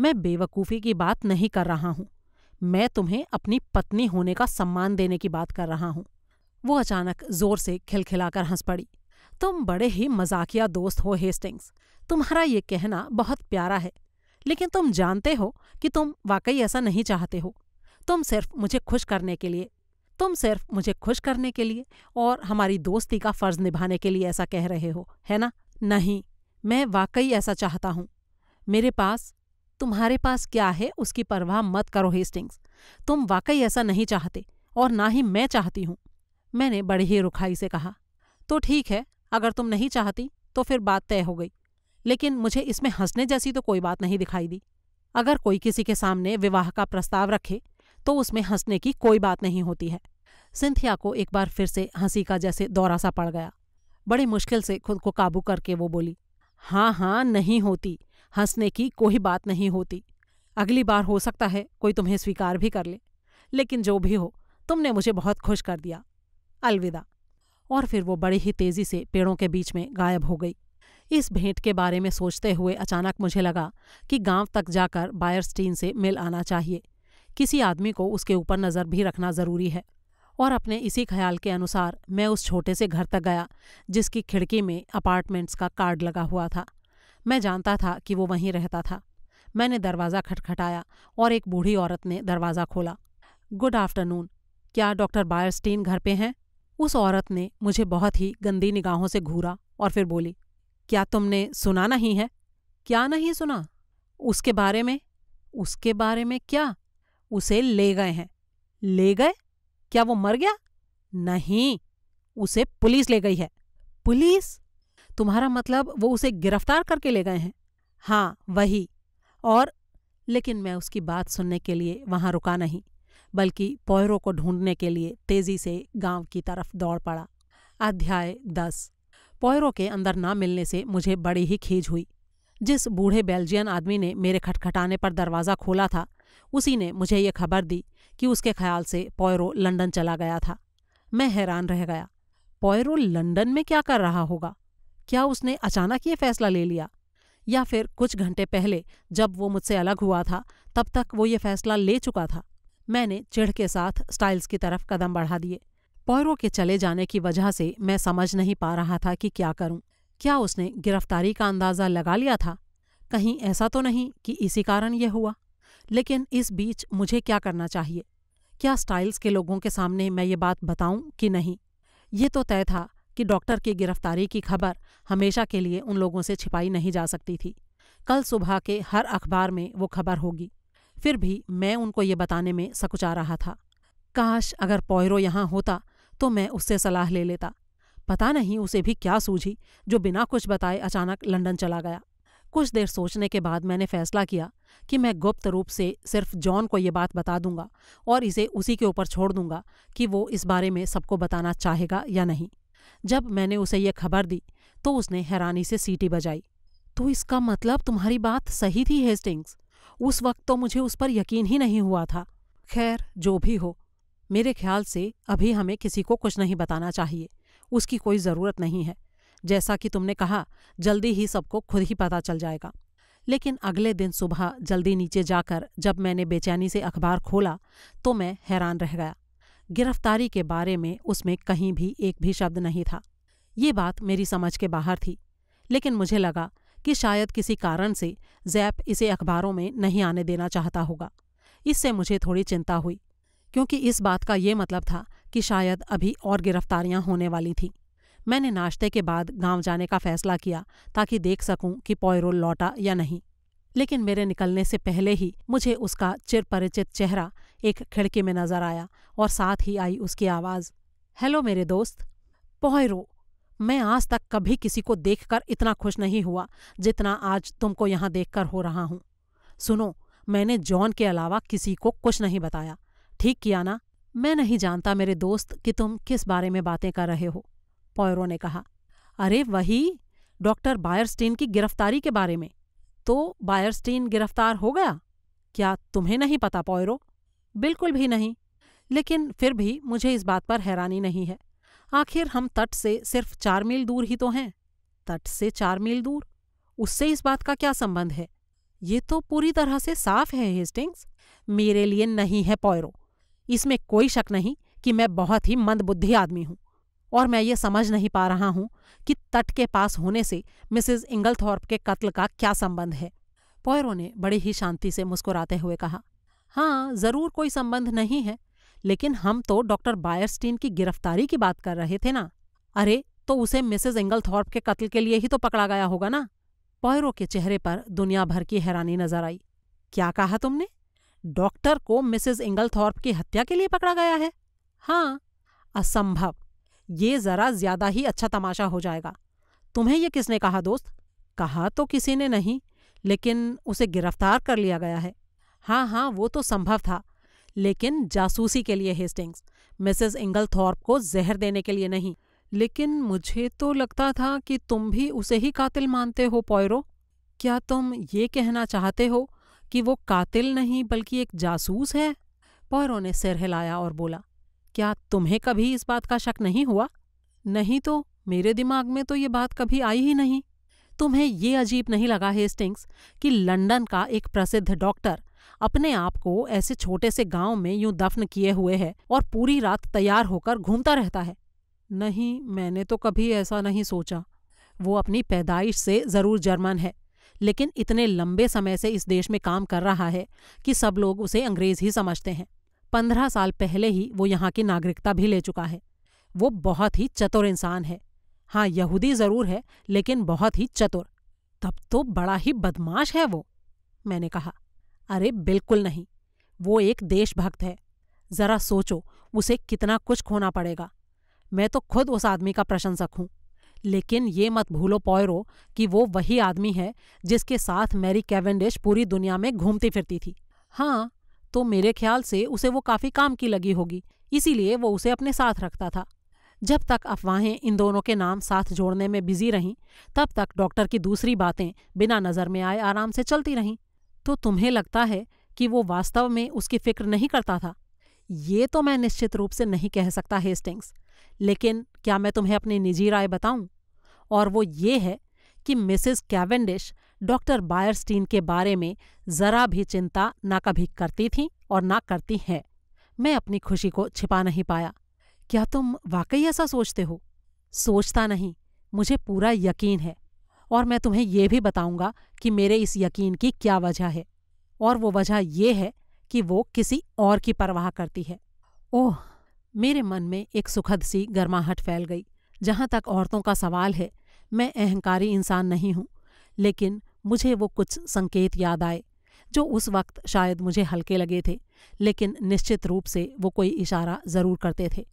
मैं बेवकूफ़ी की बात नहीं कर रहा हूँ मैं तुम्हें अपनी पत्नी होने का सम्मान देने की बात कर रहा हूँ वो अचानक जोर से खिलखिलाकर हंस पड़ी तुम बड़े ही मजाकिया दोस्त हो हेस्टिंग्स तुम्हारा ये कहना बहुत प्यारा है लेकिन तुम जानते हो कि तुम वाकई ऐसा नहीं चाहते हो तुम सिर्फ मुझे खुश करने के लिए तुम सिर्फ मुझे खुश करने के लिए और हमारी दोस्ती का फर्ज निभाने के लिए ऐसा कह रहे हो है ना नहीं मैं वाकई ऐसा चाहता हूँ मेरे पास तुम्हारे पास क्या है उसकी परवाह मत करो हेस्टिंग्स तुम वाकई ऐसा नहीं चाहते और ना ही मैं चाहती हूँ मैंने बड़े ही रुखाई से कहा तो ठीक है अगर तुम नहीं चाहती तो फिर बात तय हो गई लेकिन मुझे इसमें हंसने जैसी तो कोई बात नहीं दिखाई दी अगर कोई किसी के सामने विवाह का प्रस्ताव रखे तो उसमें हंसने की कोई बात नहीं होती है सिंथिया को एक बार फिर से हंसी का जैसे दौरा सा पड़ गया बड़ी मुश्किल से खुद को काबू करके वो बोली हाँ हाँ नहीं होती हंसने की कोई बात नहीं होती अगली बार हो सकता है कोई तुम्हें स्वीकार भी कर ले लेकिन जो भी हो तुमने मुझे बहुत खुश कर दिया अलविदा और फिर वो बड़ी ही तेजी से पेड़ों के बीच में गायब हो गई इस भेंट के बारे में सोचते हुए अचानक मुझे लगा कि गांव तक जाकर बायरस्टीन से मिल आना चाहिए किसी आदमी को उसके ऊपर नज़र भी रखना ज़रूरी है और अपने इसी ख्याल के अनुसार मैं उस छोटे से घर तक गया जिसकी खिड़की में अपार्टमेंट्स का कार्ड लगा हुआ था मैं जानता था कि वो वहीं रहता था मैंने दरवाज़ा खटखटाया और एक बूढ़ी औरत ने दरवाज़ा खोला गुड आफ्टरनून क्या डॉक्टर बायरस्टीन घर पे हैं उस औरत ने मुझे बहुत ही गंदी निगाहों से घूरा और फिर बोली क्या तुमने सुना नहीं है क्या नहीं सुना उसके बारे में उसके बारे में क्या उसे ले गए हैं ले गए क्या वो मर गया नहीं उसे पुलिस ले गई है पुलिस तुम्हारा मतलब वो उसे गिरफ्तार करके ले गए हैं हाँ वही और लेकिन मैं उसकी बात सुनने के लिए वहां रुका नहीं बल्कि पौरों को ढूंढने के लिए तेजी से गांव की तरफ दौड़ पड़ा अध्याय दस पोयरो के अंदर ना मिलने से मुझे बड़ी ही खीज हुई जिस बूढ़े बेल्जियन आदमी ने मेरे खटखटाने पर दरवाज़ा खोला था उसी ने मुझे ये खबर दी कि उसके ख्याल से पोयरो लंदन चला गया था मैं हैरान रह गया पोयरो लंदन में क्या कर रहा होगा क्या उसने अचानक ये फैसला ले लिया या फिर कुछ घंटे पहले जब वो मुझसे अलग हुआ था तब तक वो ये फैसला ले चुका था मैंने चिढ़ के साथ स्टाइल्स की तरफ कदम बढ़ा दिए पौरों के चले जाने की वजह से मैं समझ नहीं पा रहा था कि क्या करूं क्या उसने गिरफ्तारी का अंदाज़ा लगा लिया था कहीं ऐसा तो नहीं कि इसी कारण यह हुआ लेकिन इस बीच मुझे क्या करना चाहिए क्या स्टाइल्स के लोगों के सामने मैं ये बात बताऊं कि नहीं ये तो तय था कि डॉक्टर की गिरफ्तारी की खबर हमेशा के लिए उन लोगों से छिपाई नहीं जा सकती थी कल सुबह के हर अखबार में वो खबर होगी फिर भी मैं उनको ये बताने में सकुचा रहा था काश अगर पौयरो यहाँ होता तो मैं उससे सलाह ले लेता पता नहीं उसे भी क्या सूझी जो बिना कुछ बताए अचानक लंदन चला गया कुछ देर सोचने के बाद मैंने फैसला किया कि मैं गुप्त रूप से सिर्फ जॉन को ये बात बता दूंगा और इसे उसी के ऊपर छोड़ दूंगा कि वो इस बारे में सबको बताना चाहेगा या नहीं जब मैंने उसे ये खबर दी तो उसने हैरानी से सीटी बजाई तो इसका मतलब तुम्हारी बात सही थी हेस्टिंग्स उस वक्त तो मुझे उस पर यकीन ही नहीं हुआ था खैर जो भी हो मेरे ख्याल से अभी हमें किसी को कुछ नहीं बताना चाहिए उसकी कोई ज़रूरत नहीं है जैसा कि तुमने कहा जल्दी ही सबको खुद ही पता चल जाएगा लेकिन अगले दिन सुबह जल्दी नीचे जाकर जब मैंने बेचैनी से अखबार खोला तो मैं हैरान रह गया गिरफ्तारी के बारे में उसमें कहीं भी एक भी शब्द नहीं था ये बात मेरी समझ के बाहर थी लेकिन मुझे लगा कि शायद किसी कारण से जैप इसे अखबारों में नहीं आने देना चाहता होगा इससे मुझे थोड़ी चिंता हुई क्योंकि इस बात का ये मतलब था कि शायद अभी और गिरफ्तारियां होने वाली थीं मैंने नाश्ते के बाद गांव जाने का फैसला किया ताकि देख सकूं कि पॉयरोल लौटा या नहीं लेकिन मेरे निकलने से पहले ही मुझे उसका चिरपरिचित चेहरा एक खिड़की में नजर आया और साथ ही आई उसकी आवाज़ हेलो मेरे दोस्त पॉयरो मैं आज तक कभी किसी को देखकर इतना खुश नहीं हुआ जितना आज तुमको यहाँ देखकर हो रहा हूँ सुनो मैंने जॉन के अलावा किसी को कुछ नहीं बताया ठीक किया ना मैं नहीं जानता मेरे दोस्त कि तुम किस बारे में बातें कर रहे हो पॉयरो ने कहा अरे वही डॉक्टर बायरस्टीन की गिरफ्तारी के बारे में तो बायरस्टीन गिरफ्तार हो गया क्या तुम्हें नहीं पता पॉयरो बिल्कुल भी नहीं लेकिन फिर भी मुझे इस बात पर हैरानी नहीं है आखिर हम तट से सिर्फ चार मील दूर ही तो हैं तट से चार मील दूर उससे इस बात का क्या संबंध है ये तो पूरी तरह से साफ है हेस्टिंग्स मेरे लिए नहीं है पॉयरो इसमें कोई शक नहीं कि मैं बहुत ही मंदबुद्धि आदमी हूं और मैं ये समझ नहीं पा रहा हूं कि तट के पास होने से मिसिज इंगलथॉर्प के कत्ल का क्या संबंध है पोयरो ने बड़ी ही शांति से मुस्कुराते हुए कहा हाँ जरूर कोई संबंध नहीं है लेकिन हम तो डॉक्टर बायरस्टीन की गिरफ्तारी की बात कर रहे थे ना अरे तो उसे मिसेज एंगलथॉर्प के कत्ल के लिए ही तो पकड़ा गया होगा ना पोयरो के चेहरे पर दुनिया भर की हैरानी नजर आई क्या कहा तुमने डॉक्टर को मिसेस इंगलथॉर्प की हत्या के लिए पकड़ा गया है हाँ असंभव ये जरा ज्यादा ही अच्छा तमाशा हो जाएगा तुम्हें ये किसने कहा दोस्त कहा तो किसी ने नहीं लेकिन उसे गिरफ्तार कर लिया गया है हाँ हाँ वो तो संभव था लेकिन जासूसी के लिए हेस्टिंग्स मिसेस इंगलथॉर्प को जहर देने के लिए नहीं लेकिन मुझे तो लगता था कि तुम भी उसे ही कातिल मानते हो पॉयरो क्या तुम ये कहना चाहते हो कि वो कातिल नहीं बल्कि एक जासूस है पौरों ने सिर हिलाया और बोला क्या तुम्हें कभी इस बात का शक नहीं हुआ नहीं तो मेरे दिमाग में तो ये बात कभी आई ही नहीं तुम्हें ये अजीब नहीं लगा हेस्टिंग्स कि लंदन का एक प्रसिद्ध डॉक्टर अपने आप को ऐसे छोटे से गांव में यूं दफन किए हुए है और पूरी रात तैयार होकर घूमता रहता है नहीं मैंने तो कभी ऐसा नहीं सोचा वो अपनी पैदाइश से ज़रूर जर्मन है लेकिन इतने लंबे समय से इस देश में काम कर रहा है कि सब लोग उसे अंग्रेज ही समझते हैं पंद्रह साल पहले ही वो यहाँ की नागरिकता भी ले चुका है वो बहुत ही चतुर इंसान है हाँ यहूदी जरूर है लेकिन बहुत ही चतुर तब तो बड़ा ही बदमाश है वो मैंने कहा अरे बिल्कुल नहीं वो एक देशभक्त है जरा सोचो उसे कितना कुछ खोना पड़ेगा मैं तो खुद उस आदमी का प्रशंसक हूं लेकिन ये मत भूलो पॉयरो कि वो वही आदमी है जिसके साथ मैरी कैवेंडिश पूरी दुनिया में घूमती फिरती थी हाँ तो मेरे ख्याल से उसे वो काफ़ी काम की लगी होगी इसीलिए वो उसे अपने साथ रखता था जब तक अफवाहें इन दोनों के नाम साथ जोड़ने में बिजी रहीं तब तक डॉक्टर की दूसरी बातें बिना नज़र में आए आराम से चलती रहीं तो तुम्हें लगता है कि वो वास्तव में उसकी फिक्र नहीं करता था ये तो मैं निश्चित रूप से नहीं कह सकता हेस्टिंग्स लेकिन क्या मैं तुम्हें अपनी निजी राय बताऊं और वो ये है कि मिसेस कैवेंडिश डॉक्टर बायरस्टीन के बारे में ज़रा भी चिंता ना कभी करती थीं और ना करती हैं मैं अपनी खुशी को छिपा नहीं पाया क्या तुम वाकई ऐसा सोचते हो सोचता नहीं मुझे पूरा यकीन है और मैं तुम्हें यह भी बताऊंगा कि मेरे इस यकीन की क्या वजह है और वो वजह यह है कि वो किसी और की परवाह करती है ओह मेरे मन में एक सुखद सी गर्माहट फैल गई जहाँ तक औरतों का सवाल है मैं अहंकारी इंसान नहीं हूँ लेकिन मुझे वो कुछ संकेत याद आए जो उस वक्त शायद मुझे हल्के लगे थे लेकिन निश्चित रूप से वो कोई इशारा ज़रूर करते थे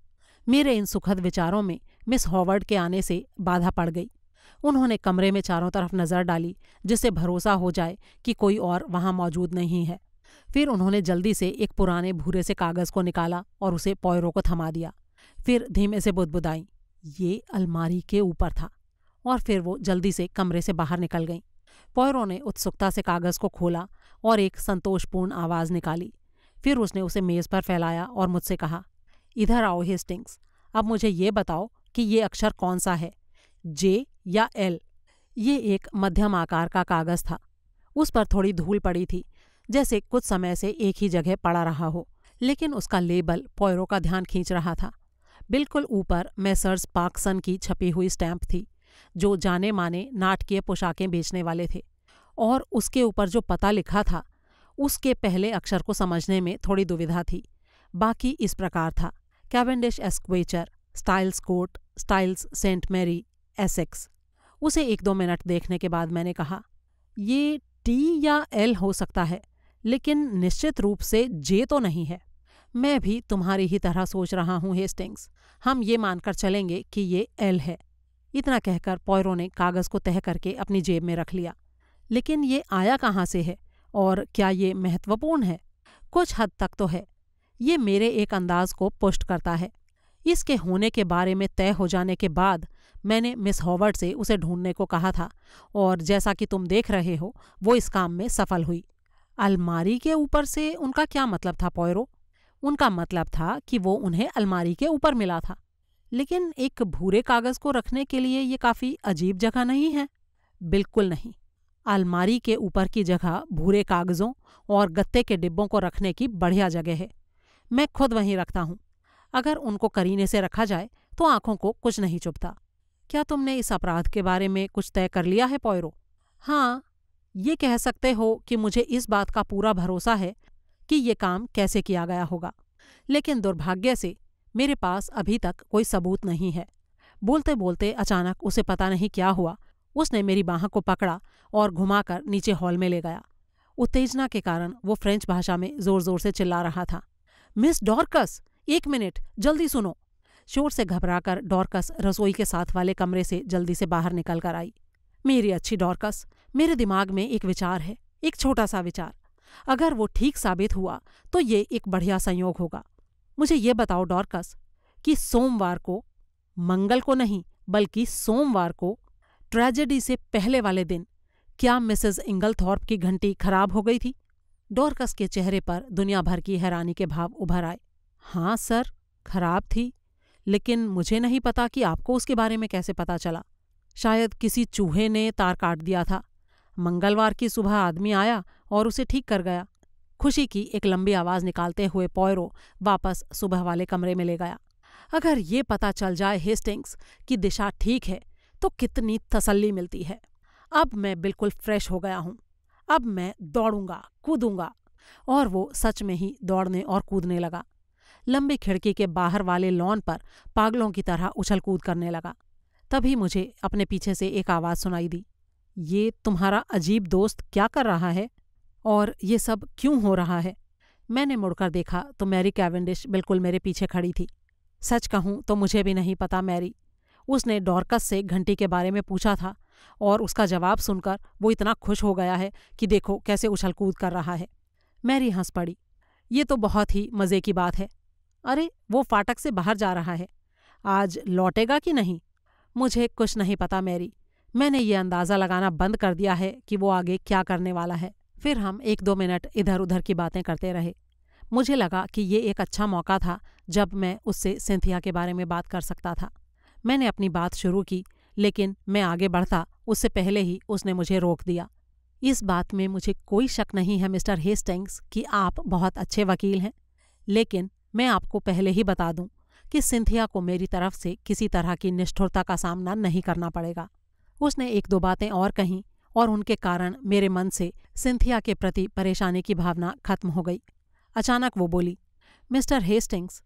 मेरे इन सुखद विचारों में मिस हॉवर्ड के आने से बाधा पड़ गई उन्होंने कमरे में चारों तरफ नज़र डाली जिससे भरोसा हो जाए कि कोई और वहाँ मौजूद नहीं है फिर उन्होंने जल्दी से एक पुराने भूरे से कागज़ को निकाला और उसे पौरों को थमा दिया फिर धीमे से बुदबुदाई ये अलमारी के ऊपर था और फिर वो जल्दी से कमरे से बाहर निकल गई पौरों ने उत्सुकता से कागज़ को खोला और एक संतोषपूर्ण आवाज़ निकाली फिर उसने उसे मेज़ पर फैलाया और मुझसे कहा इधर आओ हेस्टिंग्स अब मुझे ये बताओ कि ये अक्षर कौन सा है जे या एल ये एक मध्यम आकार का कागज़ था उस पर थोड़ी धूल पड़ी थी जैसे कुछ समय से एक ही जगह पड़ा रहा हो लेकिन उसका लेबल पौयरों का ध्यान खींच रहा था बिल्कुल ऊपर मैसर्स पार्कसन की छपी हुई स्टैंप थी जो जाने माने नाटकीय पोशाकें बेचने वाले थे और उसके ऊपर जो पता लिखा था उसके पहले अक्षर को समझने में थोड़ी दुविधा थी बाकी इस प्रकार था Cavendish esquire Styles Court Styles Saint Mary Essex उसे एक दो मिनट देखने के बाद मैंने कहा ये टी या एल हो सकता है लेकिन निश्चित रूप से जे तो नहीं है मैं भी तुम्हारी ही तरह सोच रहा हूं हेस्टिंग्स हम ये मानकर चलेंगे कि ये एल है इतना कहकर पॉयरो ने कागज को तह करके अपनी जेब में रख लिया लेकिन ये आया कहाँ से है और क्या ये महत्वपूर्ण है कुछ हद तक तो है ये मेरे एक अंदाज को पुष्ट करता है इसके होने के बारे में तय हो जाने के बाद मैंने मिस हॉवर्ड से उसे ढूंढने को कहा था और जैसा कि तुम देख रहे हो वो इस काम में सफल हुई अलमारी के ऊपर से उनका क्या मतलब था पॉयरो उनका मतलब था कि वो उन्हें अलमारी के ऊपर मिला था लेकिन एक भूरे कागज को रखने के लिए ये काफी अजीब जगह नहीं है बिल्कुल नहीं अलमारी के ऊपर की जगह भूरे कागजों और गत्ते के डिब्बों को रखने की बढ़िया जगह है मैं खुद वहीं रखता हूँ अगर उनको करीने से रखा जाए तो आंखों को कुछ नहीं चुभता क्या तुमने इस अपराध के बारे में कुछ तय कर लिया है पॉयरो हाँ ये कह सकते हो कि मुझे इस बात का पूरा भरोसा है कि ये काम कैसे किया गया होगा लेकिन दुर्भाग्य से मेरे पास अभी तक कोई सबूत नहीं है बोलते बोलते अचानक उसे पता नहीं क्या हुआ उसने मेरी बाह को पकड़ा और घुमाकर नीचे हॉल में ले गया उत्तेजना के कारण वो फ्रेंच भाषा में जोर जोर से चिल्ला रहा था मिस डॉर्कस एक मिनट जल्दी सुनो शोर से घबराकर डॉर्कस रसोई के साथ वाले कमरे से जल्दी से बाहर निकल कर आई मेरी अच्छी डॉर्कस मेरे दिमाग में एक विचार है एक छोटा सा विचार अगर वो ठीक साबित हुआ तो ये एक बढ़िया संयोग होगा मुझे ये बताओ डॉर्कस कि सोमवार को मंगल को नहीं बल्कि सोमवार को ट्रेजेडी से पहले वाले दिन क्या मिसेज इंगलथॉर्प की घंटी खराब हो गई थी डॉर्कस के चेहरे पर दुनिया भर की हैरानी के भाव उभर आए हाँ सर खराब थी लेकिन मुझे नहीं पता कि आपको उसके बारे में कैसे पता चला शायद किसी चूहे ने तार काट दिया था मंगलवार की सुबह आदमी आया और उसे ठीक कर गया खुशी की एक लंबी आवाज निकालते हुए पॉयरो वापस सुबह वाले कमरे में ले गया अगर ये पता चल जाए हेस्टिंग्स कि दिशा ठीक है तो कितनी तसल्ली मिलती है अब मैं बिल्कुल फ्रेश हो गया हूं अब मैं दौड़ूंगा कूदूंगा और वो सच में ही दौड़ने और कूदने लगा लंबी खिड़की के बाहर वाले लॉन पर पागलों की तरह उछल कूद करने लगा तभी मुझे अपने पीछे से एक आवाज़ सुनाई दी ये तुम्हारा अजीब दोस्त क्या कर रहा है और ये सब क्यों हो रहा है मैंने मुड़कर देखा तो मैरी कैवेंडिश बिल्कुल मेरे पीछे खड़ी थी सच कहूँ तो मुझे भी नहीं पता मैरी उसने डॉर्कस से घंटी के बारे में पूछा था और उसका जवाब सुनकर वो इतना खुश हो गया है कि देखो कैसे उछल कूद कर रहा है मैरी हंस पड़ी ये तो बहुत ही मज़े की बात है अरे वो फाटक से बाहर जा रहा है आज लौटेगा कि नहीं मुझे कुछ नहीं पता मैरी मैंने ये अंदाज़ा लगाना बंद कर दिया है कि वो आगे क्या करने वाला है फिर हम एक दो मिनट इधर उधर की बातें करते रहे मुझे लगा कि ये एक अच्छा मौका था जब मैं उससे सिंथिया के बारे में बात कर सकता था मैंने अपनी बात शुरू की लेकिन मैं आगे बढ़ता उससे पहले ही उसने मुझे रोक दिया इस बात में मुझे कोई शक नहीं है मिस्टर हेस्टिंग्स कि आप बहुत अच्छे वकील हैं लेकिन मैं आपको पहले ही बता दूं कि सिंथिया को मेरी तरफ से किसी तरह की निष्ठुरता का सामना नहीं करना पड़ेगा उसने एक दो बातें और कहीं और उनके कारण मेरे मन से सिंथिया के प्रति परेशानी की भावना खत्म हो गई अचानक वो बोली मिस्टर हेस्टिंग्स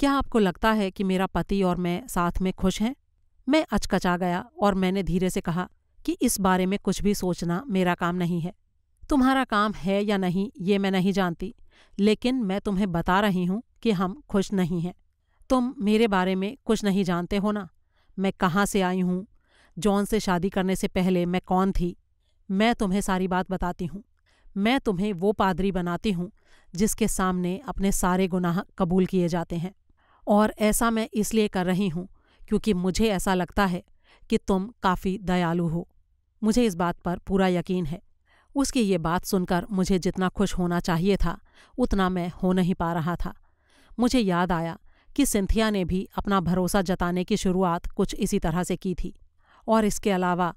क्या आपको लगता है कि मेरा पति और मैं साथ में खुश हैं मैं अचकचा गया और मैंने धीरे से कहा कि इस बारे में कुछ भी सोचना मेरा काम नहीं है तुम्हारा काम है या नहीं ये मैं नहीं जानती लेकिन मैं तुम्हें बता रही हूं कि हम खुश नहीं हैं तुम मेरे बारे में कुछ नहीं जानते हो ना मैं कहाँ से आई हूँ जॉन से शादी करने से पहले मैं कौन थी मैं तुम्हें सारी बात बताती हूँ मैं तुम्हें वो पादरी बनाती हूँ जिसके सामने अपने सारे गुनाह कबूल किए जाते हैं और ऐसा मैं इसलिए कर रही हूँ क्योंकि मुझे ऐसा लगता है कि तुम काफ़ी दयालु हो मुझे इस बात पर पूरा यकीन है उसकी ये बात सुनकर मुझे जितना खुश होना चाहिए था उतना मैं हो नहीं पा रहा था मुझे याद आया कि सिंथिया ने भी अपना भरोसा जताने की शुरुआत कुछ इसी तरह से की थी और इसके अलावा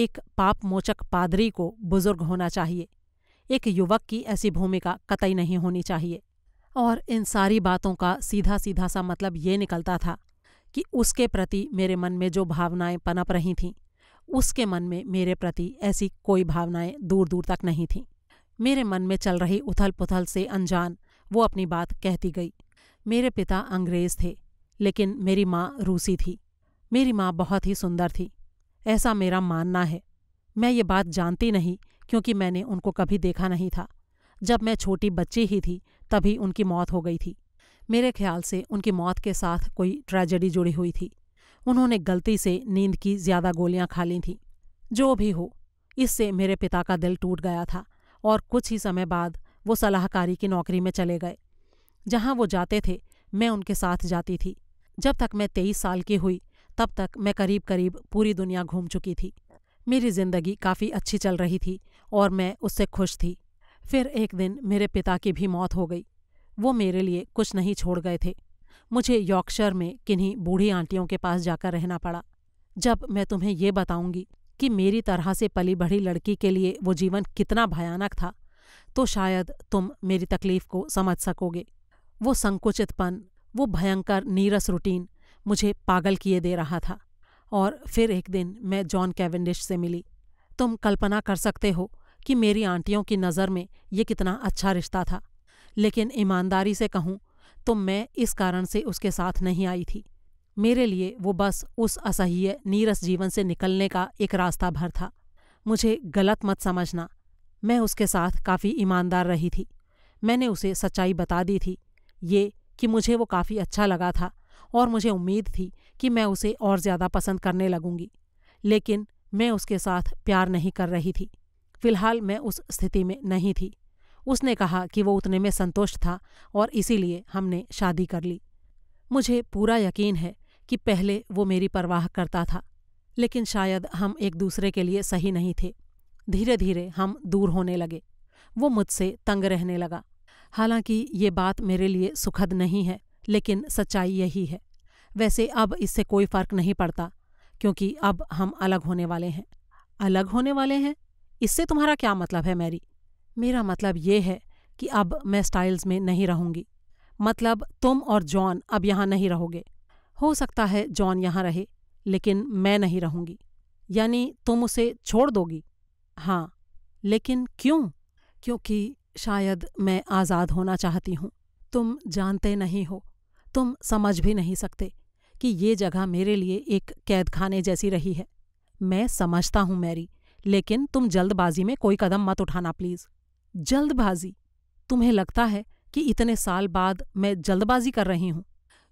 एक पापमोचक पादरी को बुजुर्ग होना चाहिए एक युवक की ऐसी भूमिका कतई नहीं होनी चाहिए और इन सारी बातों का सीधा सीधा सा मतलब ये निकलता था कि उसके प्रति मेरे मन में जो भावनाएं पनप रही थीं उसके मन में मेरे प्रति ऐसी कोई भावनाएं दूर दूर तक नहीं थीं मेरे मन में चल रही उथल पुथल से अनजान वो अपनी बात कहती गई मेरे पिता अंग्रेज थे लेकिन मेरी माँ रूसी थी मेरी माँ बहुत ही सुंदर थी ऐसा मेरा मानना है मैं ये बात जानती नहीं क्योंकि मैंने उनको कभी देखा नहीं था जब मैं छोटी बच्ची ही थी तभी उनकी मौत हो गई थी मेरे ख्याल से उनकी मौत के साथ कोई ट्रेजेडी जुड़ी हुई थी उन्होंने गलती से नींद की ज्यादा गोलियां खा ली थीं जो भी हो इससे मेरे पिता का दिल टूट गया था और कुछ ही समय बाद वो सलाहकारी की नौकरी में चले गए जहाँ वो जाते थे मैं उनके साथ जाती थी जब तक मैं तेईस साल की हुई तब तक मैं करीब करीब पूरी दुनिया घूम चुकी थी मेरी जिंदगी काफ़ी अच्छी चल रही थी और मैं उससे खुश थी फिर एक दिन मेरे पिता की भी मौत हो गई वो मेरे लिए कुछ नहीं छोड़ गए थे मुझे यॉर्कशर में किन्हीं बूढ़ी आंटियों के पास जाकर रहना पड़ा जब मैं तुम्हें ये बताऊंगी कि मेरी तरह से पली बढ़ी लड़की के लिए वो जीवन कितना भयानक था तो शायद तुम मेरी तकलीफ को समझ सकोगे वो संकुचितपन वो भयंकर नीरस रूटीन मुझे पागल किए दे रहा था और फिर एक दिन मैं जॉन कैवेंडिश से मिली तुम कल्पना कर सकते हो कि मेरी आंटियों की नज़र में ये कितना अच्छा रिश्ता था लेकिन ईमानदारी से कहूँ तो मैं इस कारण से उसके साथ नहीं आई थी मेरे लिए वो बस उस असह्य नीरस जीवन से निकलने का एक रास्ता भर था मुझे गलत मत समझना मैं उसके साथ काफ़ी ईमानदार रही थी मैंने उसे सच्चाई बता दी थी ये कि मुझे वो काफ़ी अच्छा लगा था और मुझे उम्मीद थी कि मैं उसे और ज़्यादा पसंद करने लगूंगी लेकिन मैं उसके साथ प्यार नहीं कर रही थी फिलहाल मैं उस स्थिति में नहीं थी उसने कहा कि वो उतने में संतुष्ट था और इसीलिए हमने शादी कर ली मुझे पूरा यकीन है कि पहले वो मेरी परवाह करता था लेकिन शायद हम एक दूसरे के लिए सही नहीं थे धीरे धीरे हम दूर होने लगे वो मुझसे तंग रहने लगा हालांकि ये बात मेरे लिए सुखद नहीं है लेकिन सच्चाई यही है वैसे अब इससे कोई फर्क नहीं पड़ता क्योंकि अब हम अलग होने वाले हैं अलग होने वाले हैं इससे तुम्हारा क्या मतलब है मैरी मेरा मतलब ये है कि अब मैं स्टाइल्स में नहीं रहूंगी मतलब तुम और जॉन अब यहाँ नहीं रहोगे हो सकता है जॉन यहाँ रहे लेकिन मैं नहीं रहूंगी यानी तुम उसे छोड़ दोगी हाँ लेकिन क्यों क्योंकि शायद मैं आज़ाद होना चाहती हूँ तुम जानते नहीं हो तुम समझ भी नहीं सकते कि ये जगह मेरे लिए एक कैद खाने जैसी रही है मैं समझता हूं मैरी लेकिन तुम जल्दबाजी में कोई कदम मत उठाना प्लीज जल्दबाजी तुम्हें लगता है कि इतने साल बाद मैं जल्दबाजी कर रही हूं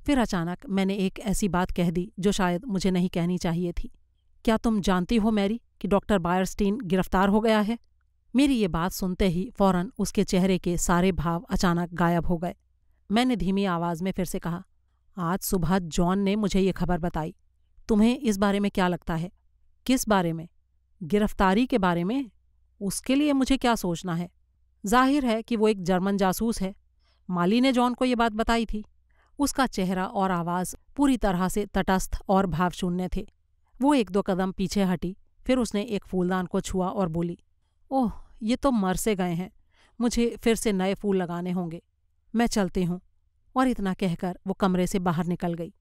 फिर अचानक मैंने एक ऐसी बात कह दी जो शायद मुझे नहीं कहनी चाहिए थी क्या तुम जानती हो मैरी कि डॉक्टर बायरस्टीन गिरफ्तार हो गया है मेरी ये बात सुनते ही फौरन उसके चेहरे के सारे भाव अचानक गायब हो गए मैंने धीमी आवाज में फिर से कहा आज सुबह जॉन ने मुझे ये खबर बताई तुम्हें इस बारे में क्या लगता है किस बारे में गिरफ्तारी के बारे में उसके लिए मुझे क्या सोचना है जाहिर है कि वो एक जर्मन जासूस है माली ने जॉन को ये बात बताई थी उसका चेहरा और आवाज़ पूरी तरह से तटस्थ और भावशून्य थे वो एक दो कदम पीछे हटी फिर उसने एक फूलदान को छुआ और बोली ओह ये तो मर से गए हैं मुझे फिर से नए फूल लगाने होंगे मैं चलती हूँ और इतना कहकर वो कमरे से बाहर निकल गई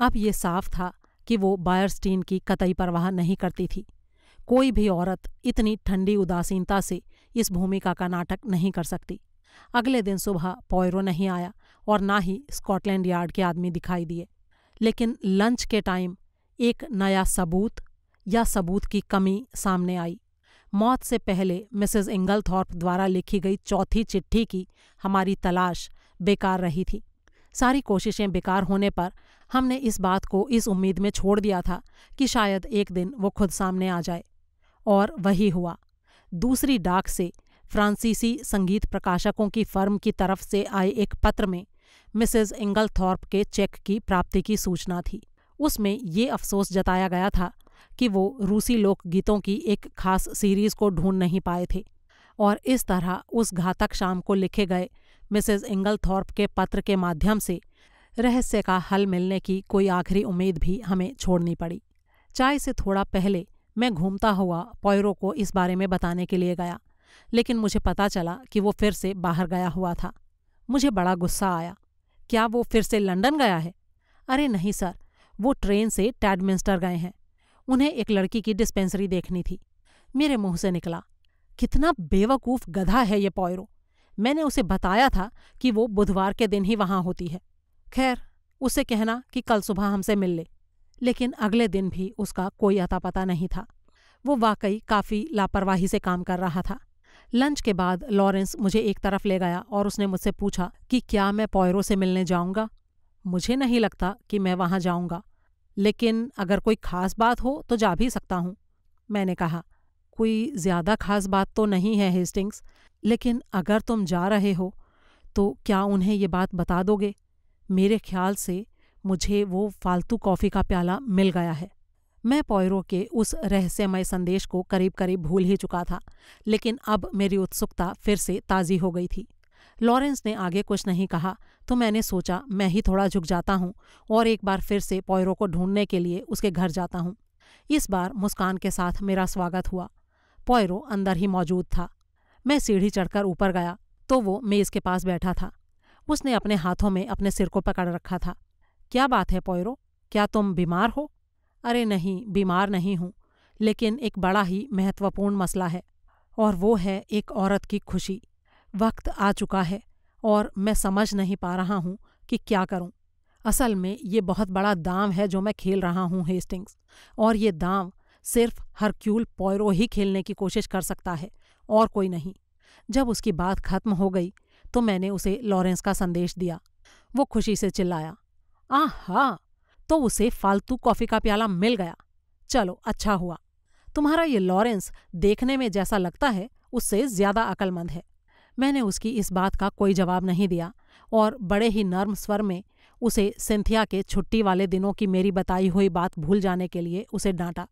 अब ये साफ था कि वो बायरस्टीन की कतई परवाह नहीं करती थी कोई भी औरत इतनी ठंडी उदासीनता से इस भूमिका का नाटक नहीं कर सकती अगले दिन सुबह पॉयरो नहीं आया और ना ही स्कॉटलैंड यार्ड के आदमी दिखाई दिए लेकिन लंच के टाइम एक नया सबूत या सबूत की कमी सामने आई मौत से पहले मिसेज इंगलथॉर्प द्वारा लिखी गई चौथी चिट्ठी की हमारी तलाश बेकार रही थी सारी कोशिशें बेकार होने पर हमने इस बात को इस उम्मीद में छोड़ दिया था कि शायद एक दिन वो खुद सामने आ जाए और वही हुआ दूसरी डाक से फ्रांसीसी संगीत प्रकाशकों की फर्म की तरफ से आए एक पत्र में मिसेज इंगलथॉर्प के चेक की प्राप्ति की सूचना थी उसमें ये अफसोस जताया गया था कि वो रूसी लोकगीतों की एक खास सीरीज को ढूंढ नहीं पाए थे और इस तरह उस घातक शाम को लिखे गए मिसेस इंगलथॉर्प के पत्र के माध्यम से रहस्य का हल मिलने की कोई आखिरी उम्मीद भी हमें छोड़नी पड़ी चाय से थोड़ा पहले मैं घूमता हुआ पॉयरो को इस बारे में बताने के लिए गया लेकिन मुझे पता चला कि वो फिर से बाहर गया हुआ था मुझे बड़ा गुस्सा आया क्या वो फिर से लंदन गया है अरे नहीं सर वो ट्रेन से टैडमिंस्टर गए हैं उन्हें एक लड़की की डिस्पेंसरी देखनी थी मेरे मुंह से निकला कितना बेवकूफ़ गधा है ये पॉयरो मैंने उसे बताया था कि वो बुधवार के दिन ही वहां होती है खैर उसे कहना कि कल सुबह हमसे मिल ले लेकिन अगले दिन भी उसका कोई अता पता नहीं था वो वाकई काफ़ी लापरवाही से काम कर रहा था लंच के बाद लॉरेंस मुझे एक तरफ ले गया और उसने मुझसे पूछा कि क्या मैं पॉयरो से मिलने जाऊंगा मुझे नहीं लगता कि मैं वहां जाऊंगा लेकिन अगर कोई खास बात हो तो जा भी सकता हूं मैंने कहा कोई ज़्यादा खास बात तो नहीं है हेस्टिंग्स लेकिन अगर तुम जा रहे हो तो क्या उन्हें ये बात बता दोगे मेरे ख्याल से मुझे वो फालतू कॉफ़ी का प्याला मिल गया है मैं पॉयरो के उस रहस्यमय संदेश को करीब करीब भूल ही चुका था लेकिन अब मेरी उत्सुकता फिर से ताज़ी हो गई थी लॉरेंस ने आगे कुछ नहीं कहा तो मैंने सोचा मैं ही थोड़ा झुक जाता हूँ और एक बार फिर से पॉयरो को ढूंढने के लिए उसके घर जाता हूँ इस बार मुस्कान के साथ मेरा स्वागत हुआ पॉयरो अंदर ही मौजूद था मैं सीढ़ी चढ़कर ऊपर गया तो वो मेज के पास बैठा था उसने अपने हाथों में अपने सिर को पकड़ रखा था क्या बात है पोयरो क्या तुम बीमार हो अरे नहीं बीमार नहीं हूं लेकिन एक बड़ा ही महत्वपूर्ण मसला है और वो है एक औरत की खुशी वक्त आ चुका है और मैं समझ नहीं पा रहा हूं कि क्या करूं असल में ये बहुत बड़ा दाम है जो मैं खेल रहा हूं हेस्टिंग्स और ये दाम सिर्फ हरक्यूल पोयरो ही खेलने की कोशिश कर सकता है और कोई नहीं जब उसकी बात खत्म हो गई तो मैंने उसे लॉरेंस का संदेश दिया वो खुशी से चिल्लाया आ हा तो उसे फालतू कॉफी का प्याला मिल गया चलो अच्छा हुआ तुम्हारा ये लॉरेंस देखने में जैसा लगता है उससे ज्यादा अकलमंद है मैंने उसकी इस बात का कोई जवाब नहीं दिया और बड़े ही नर्म स्वर में उसे सिंथिया के छुट्टी वाले दिनों की मेरी बताई हुई बात भूल जाने के लिए उसे डांटा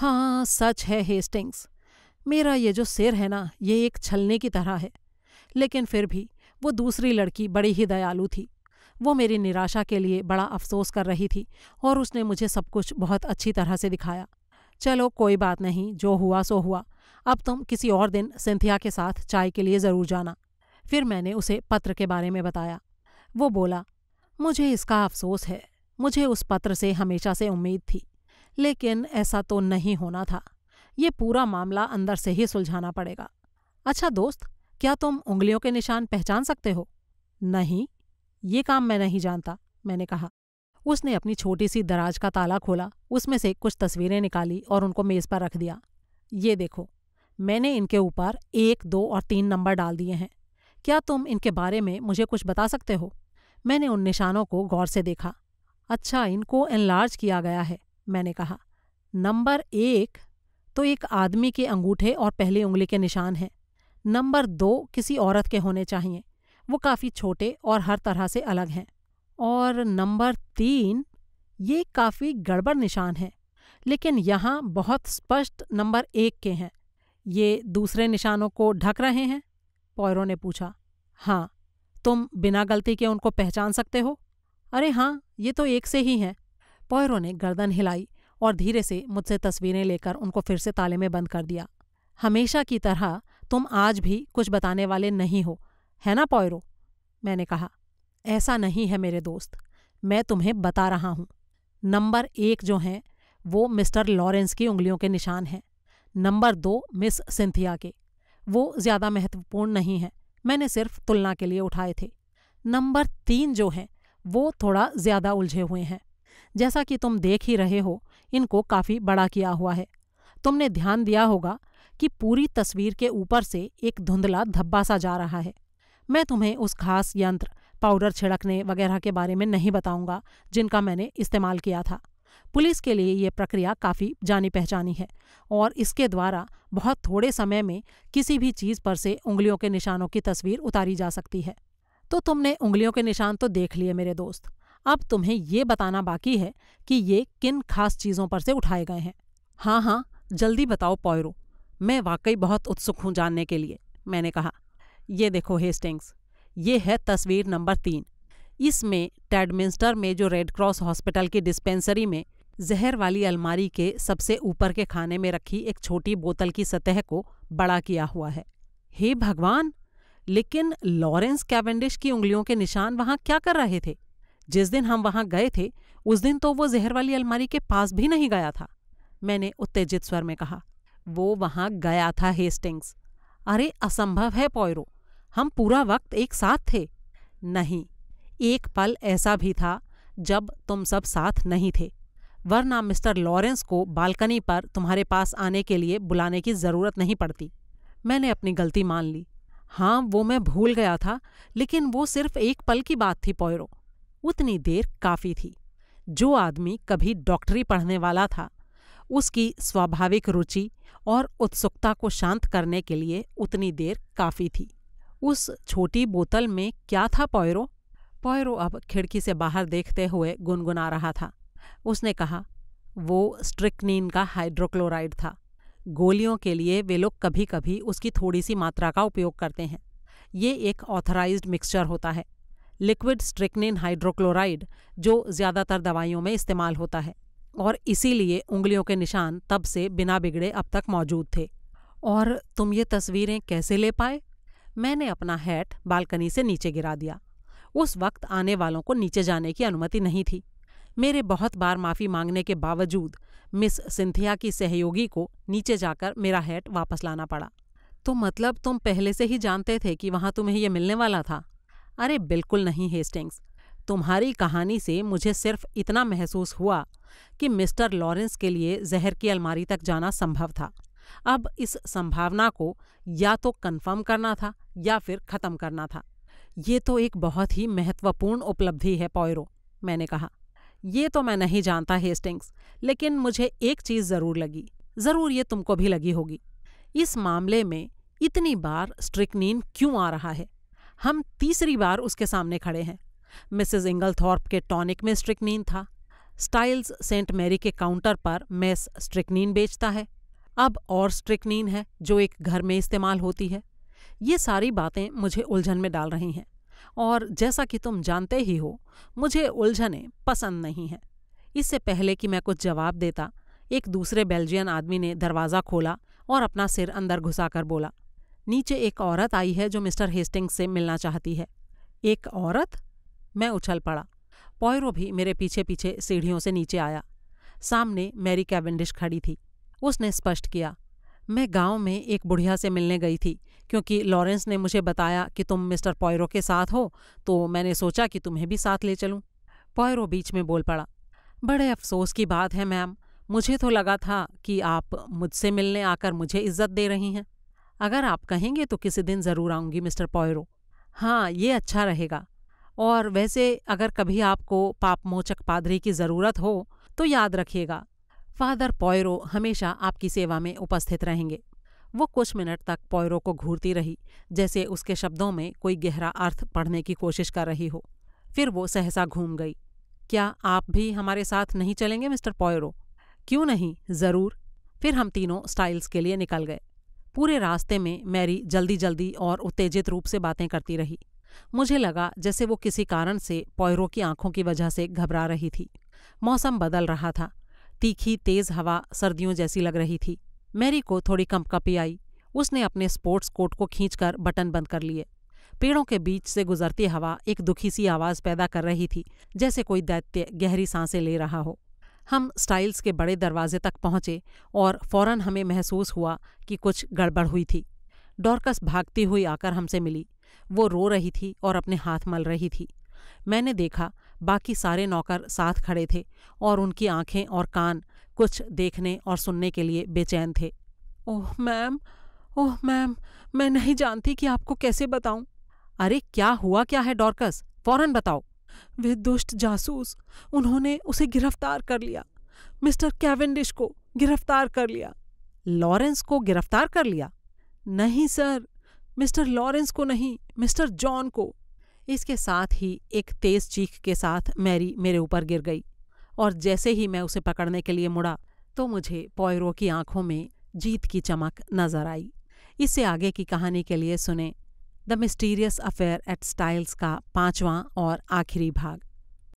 हाँ सच है हेस्टिंग्स मेरा ये जो सिर है ना ये एक छलने की तरह है लेकिन फिर भी वो दूसरी लड़की बड़ी ही दयालु थी वो मेरी निराशा के लिए बड़ा अफसोस कर रही थी और उसने मुझे सब कुछ बहुत अच्छी तरह से दिखाया चलो कोई बात नहीं जो हुआ सो हुआ अब तुम किसी और दिन सिंथिया के साथ चाय के लिए ज़रूर जाना फिर मैंने उसे पत्र के बारे में बताया वो बोला मुझे इसका अफसोस है मुझे उस पत्र से हमेशा से उम्मीद थी लेकिन ऐसा तो नहीं होना था ये पूरा मामला अंदर से ही सुलझाना पड़ेगा अच्छा दोस्त क्या तुम उंगलियों के निशान पहचान सकते हो नहीं ये काम मैं नहीं जानता मैंने कहा उसने अपनी छोटी सी दराज का ताला खोला उसमें से कुछ तस्वीरें निकाली और उनको मेज़ पर रख दिया ये देखो मैंने इनके ऊपर एक दो और तीन नंबर डाल दिए हैं क्या तुम इनके बारे में मुझे कुछ बता सकते हो मैंने उन निशानों को गौर से देखा अच्छा इनको एनलार्ज किया गया है मैंने कहा नंबर एक तो एक आदमी के अंगूठे और पहली उंगली के निशान हैं नंबर दो किसी औरत के होने चाहिए वो काफ़ी छोटे और हर तरह से अलग हैं और नंबर तीन ये काफ़ी गड़बड़ निशान हैं लेकिन यहाँ बहुत स्पष्ट नंबर एक के हैं ये दूसरे निशानों को ढक रहे हैं पौरों ने पूछा हाँ तुम बिना गलती के उनको पहचान सकते हो अरे हाँ ये तो एक से ही हैं पौरों ने गर्दन हिलाई और धीरे से मुझसे तस्वीरें लेकर उनको फिर से ताले में बंद कर दिया हमेशा की तरह तुम आज भी कुछ बताने वाले नहीं हो है ना पॉयरो मैंने कहा ऐसा नहीं है मेरे दोस्त मैं तुम्हें बता रहा हूँ नंबर एक जो हैं वो मिस्टर लॉरेंस की उंगलियों के निशान हैं नंबर दो मिस सिंथिया के वो ज़्यादा महत्वपूर्ण नहीं है मैंने सिर्फ तुलना के लिए उठाए थे नंबर तीन जो हैं वो थोड़ा ज़्यादा उलझे हुए हैं जैसा कि तुम देख ही रहे हो इनको काफी बड़ा किया हुआ है तुमने ध्यान दिया होगा कि पूरी तस्वीर के ऊपर से एक धुंधला धब्बा सा जा रहा है मैं तुम्हें उस खास यंत्र पाउडर छिड़कने वगैरह के बारे में नहीं बताऊंगा जिनका मैंने इस्तेमाल किया था पुलिस के लिए ये प्रक्रिया काफ़ी जानी पहचानी है और इसके द्वारा बहुत थोड़े समय में किसी भी चीज़ पर से उंगलियों के निशानों की तस्वीर उतारी जा सकती है तो तुमने उंगलियों के निशान तो देख लिए मेरे दोस्त अब तुम्हें ये बताना बाकी है कि ये किन खास चीज़ों पर से उठाए गए हैं हाँ हाँ जल्दी बताओ पॉयरो मैं वाकई बहुत उत्सुक हूँ जानने के लिए मैंने कहा ये देखो हेस्टिंग्स ये है तस्वीर नंबर तीन इसमें टेडमिंस्टर में जो रेड क्रॉस हॉस्पिटल की डिस्पेंसरी में जहर वाली अलमारी के सबसे ऊपर के खाने में रखी एक छोटी बोतल की सतह को बड़ा किया हुआ है हे भगवान लेकिन लॉरेंस कैवेंडिश की उंगलियों के निशान वहां क्या कर रहे थे जिस दिन हम वहां गए थे उस दिन तो वो जहर वाली अलमारी के पास भी नहीं गया था मैंने उत्तेजित स्वर में कहा वो वहां गया था हेस्टिंग्स अरे असंभव है पॉयरो हम पूरा वक्त एक साथ थे नहीं एक पल ऐसा भी था जब तुम सब साथ नहीं थे वरना मिस्टर लॉरेंस को बालकनी पर तुम्हारे पास आने के लिए बुलाने की ज़रूरत नहीं पड़ती मैंने अपनी गलती मान ली हाँ वो मैं भूल गया था लेकिन वो सिर्फ एक पल की बात थी पॉयरो उतनी देर काफ़ी थी जो आदमी कभी डॉक्टरी पढ़ने वाला था उसकी स्वाभाविक रुचि और उत्सुकता को शांत करने के लिए उतनी देर काफ़ी थी उस छोटी बोतल में क्या था पॉयरो पॉयरो अब खिड़की से बाहर देखते हुए गुनगुना रहा था उसने कहा वो स्ट्रिकनीन का हाइड्रोक्लोराइड था गोलियों के लिए वे लोग कभी कभी उसकी थोड़ी सी मात्रा का उपयोग करते हैं ये एक ऑथराइज्ड मिक्सचर होता है लिक्विड स्ट्रिकनिन हाइड्रोक्लोराइड जो ज़्यादातर दवाइयों में इस्तेमाल होता है और इसीलिए उंगलियों के निशान तब से बिना बिगड़े अब तक मौजूद थे और तुम ये तस्वीरें कैसे ले पाए मैंने अपना हैट बालकनी से नीचे गिरा दिया उस वक्त आने वालों को नीचे जाने की अनुमति नहीं थी मेरे बहुत बार माफ़ी मांगने के बावजूद मिस सिंथिया की सहयोगी को नीचे जाकर मेरा हैट वापस लाना पड़ा तो मतलब तुम पहले से ही जानते थे कि वहाँ तुम्हें यह मिलने वाला था अरे बिल्कुल नहीं हेस्टिंग्स तुम्हारी कहानी से मुझे सिर्फ इतना महसूस हुआ कि मिस्टर लॉरेंस के लिए जहर की अलमारी तक जाना संभव था अब इस संभावना को या तो कन्फर्म करना था या फिर ख़त्म करना था ये तो एक बहुत ही महत्वपूर्ण उपलब्धि है पॉयरो मैंने कहा ये तो मैं नहीं जानता हेस्टिंग्स लेकिन मुझे एक चीज़ ज़रूर लगी ज़रूर ये तुमको भी लगी होगी इस मामले में इतनी बार स्ट्रिकनीन क्यों आ रहा है हम तीसरी बार उसके सामने खड़े हैं इंगल इंगलथॉर्प के टॉनिक में स्ट्रिकनीन था स्टाइल्स सेंट मैरी के काउंटर पर मेस स्ट्रिकनीन बेचता है अब और स्ट्रिकनीन है जो एक घर में इस्तेमाल होती है ये सारी बातें मुझे उलझन में डाल रही हैं और जैसा कि तुम जानते ही हो मुझे उलझने पसंद नहीं हैं इससे पहले कि मैं कुछ जवाब देता एक दूसरे बेल्जियन आदमी ने दरवाज़ा खोला और अपना सिर अंदर घुसाकर बोला नीचे एक औरत आई है जो मिस्टर हेस्टिंग्स से मिलना चाहती है एक औरत मैं उछल पड़ा पॉयरो भी मेरे पीछे पीछे सीढ़ियों से नीचे आया सामने मैरी कैवेंडिश खड़ी थी उसने स्पष्ट किया मैं गांव में एक बुढ़िया से मिलने गई थी क्योंकि लॉरेंस ने मुझे बताया कि तुम मिस्टर पॉयरो के साथ हो तो मैंने सोचा कि तुम्हें भी साथ ले चलूं पॉयरो बीच में बोल पड़ा बड़े अफसोस की बात है मैम मुझे तो लगा था कि आप मुझसे मिलने आकर मुझे इज्जत दे रही हैं अगर आप कहेंगे तो किसी दिन ज़रूर आऊँगी मिस्टर पॉयरो हाँ ये अच्छा रहेगा और वैसे अगर कभी आपको पापमोचक पादरी की ज़रूरत हो तो याद रखिएगा फादर पॉयरो हमेशा आपकी सेवा में उपस्थित रहेंगे वो कुछ मिनट तक पॉयरो को घूरती रही जैसे उसके शब्दों में कोई गहरा अर्थ पढ़ने की कोशिश कर रही हो फिर वो सहसा घूम गई क्या आप भी हमारे साथ नहीं चलेंगे मिस्टर पॉयरो क्यों नहीं ज़रूर फिर हम तीनों स्टाइल्स के लिए निकल गए पूरे रास्ते में मैरी जल्दी जल्दी और उत्तेजित रूप से बातें करती रही मुझे लगा जैसे वो किसी कारण से पौयरों की आंखों की वजह से घबरा रही थी मौसम बदल रहा था तीखी तेज हवा सर्दियों जैसी लग रही थी मैरी को थोड़ी कंपकपी आई उसने अपने स्पोर्ट्स कोट को खींचकर बटन बंद कर लिए पेड़ों के बीच से गुजरती हवा एक दुखी सी आवाज पैदा कर रही थी जैसे कोई दैत्य गहरी सांसें ले रहा हो हम स्टाइल्स के बड़े दरवाजे तक पहुंचे और फौरन हमें महसूस हुआ कि कुछ गड़बड़ हुई थी डॉर्कस भागती हुई आकर हमसे मिली वो रो रही थी और अपने हाथ मल रही थी मैंने देखा बाकी सारे नौकर साथ खड़े थे और उनकी आंखें और कान कुछ देखने और सुनने के लिए बेचैन थे ओह मैम ओह मैम मैं नहीं जानती कि आपको कैसे बताऊं अरे क्या हुआ क्या है डॉर्कस फौरन बताओ वे दुष्ट जासूस उन्होंने उसे गिरफ्तार कर लिया मिस्टर कैवेंडिश को गिरफ्तार कर लिया लॉरेंस को गिरफ्तार कर लिया नहीं सर मिस्टर लॉरेंस को नहीं मिस्टर जॉन को इसके साथ ही एक तेज चीख के साथ मैरी मेरे ऊपर गिर गई और जैसे ही मैं उसे पकड़ने के लिए मुड़ा तो मुझे पॉयरो की आंखों में जीत की चमक नजर आई इससे आगे की कहानी के लिए सुने the mysterious affair at Styles का पांचवां और आखिरी भाग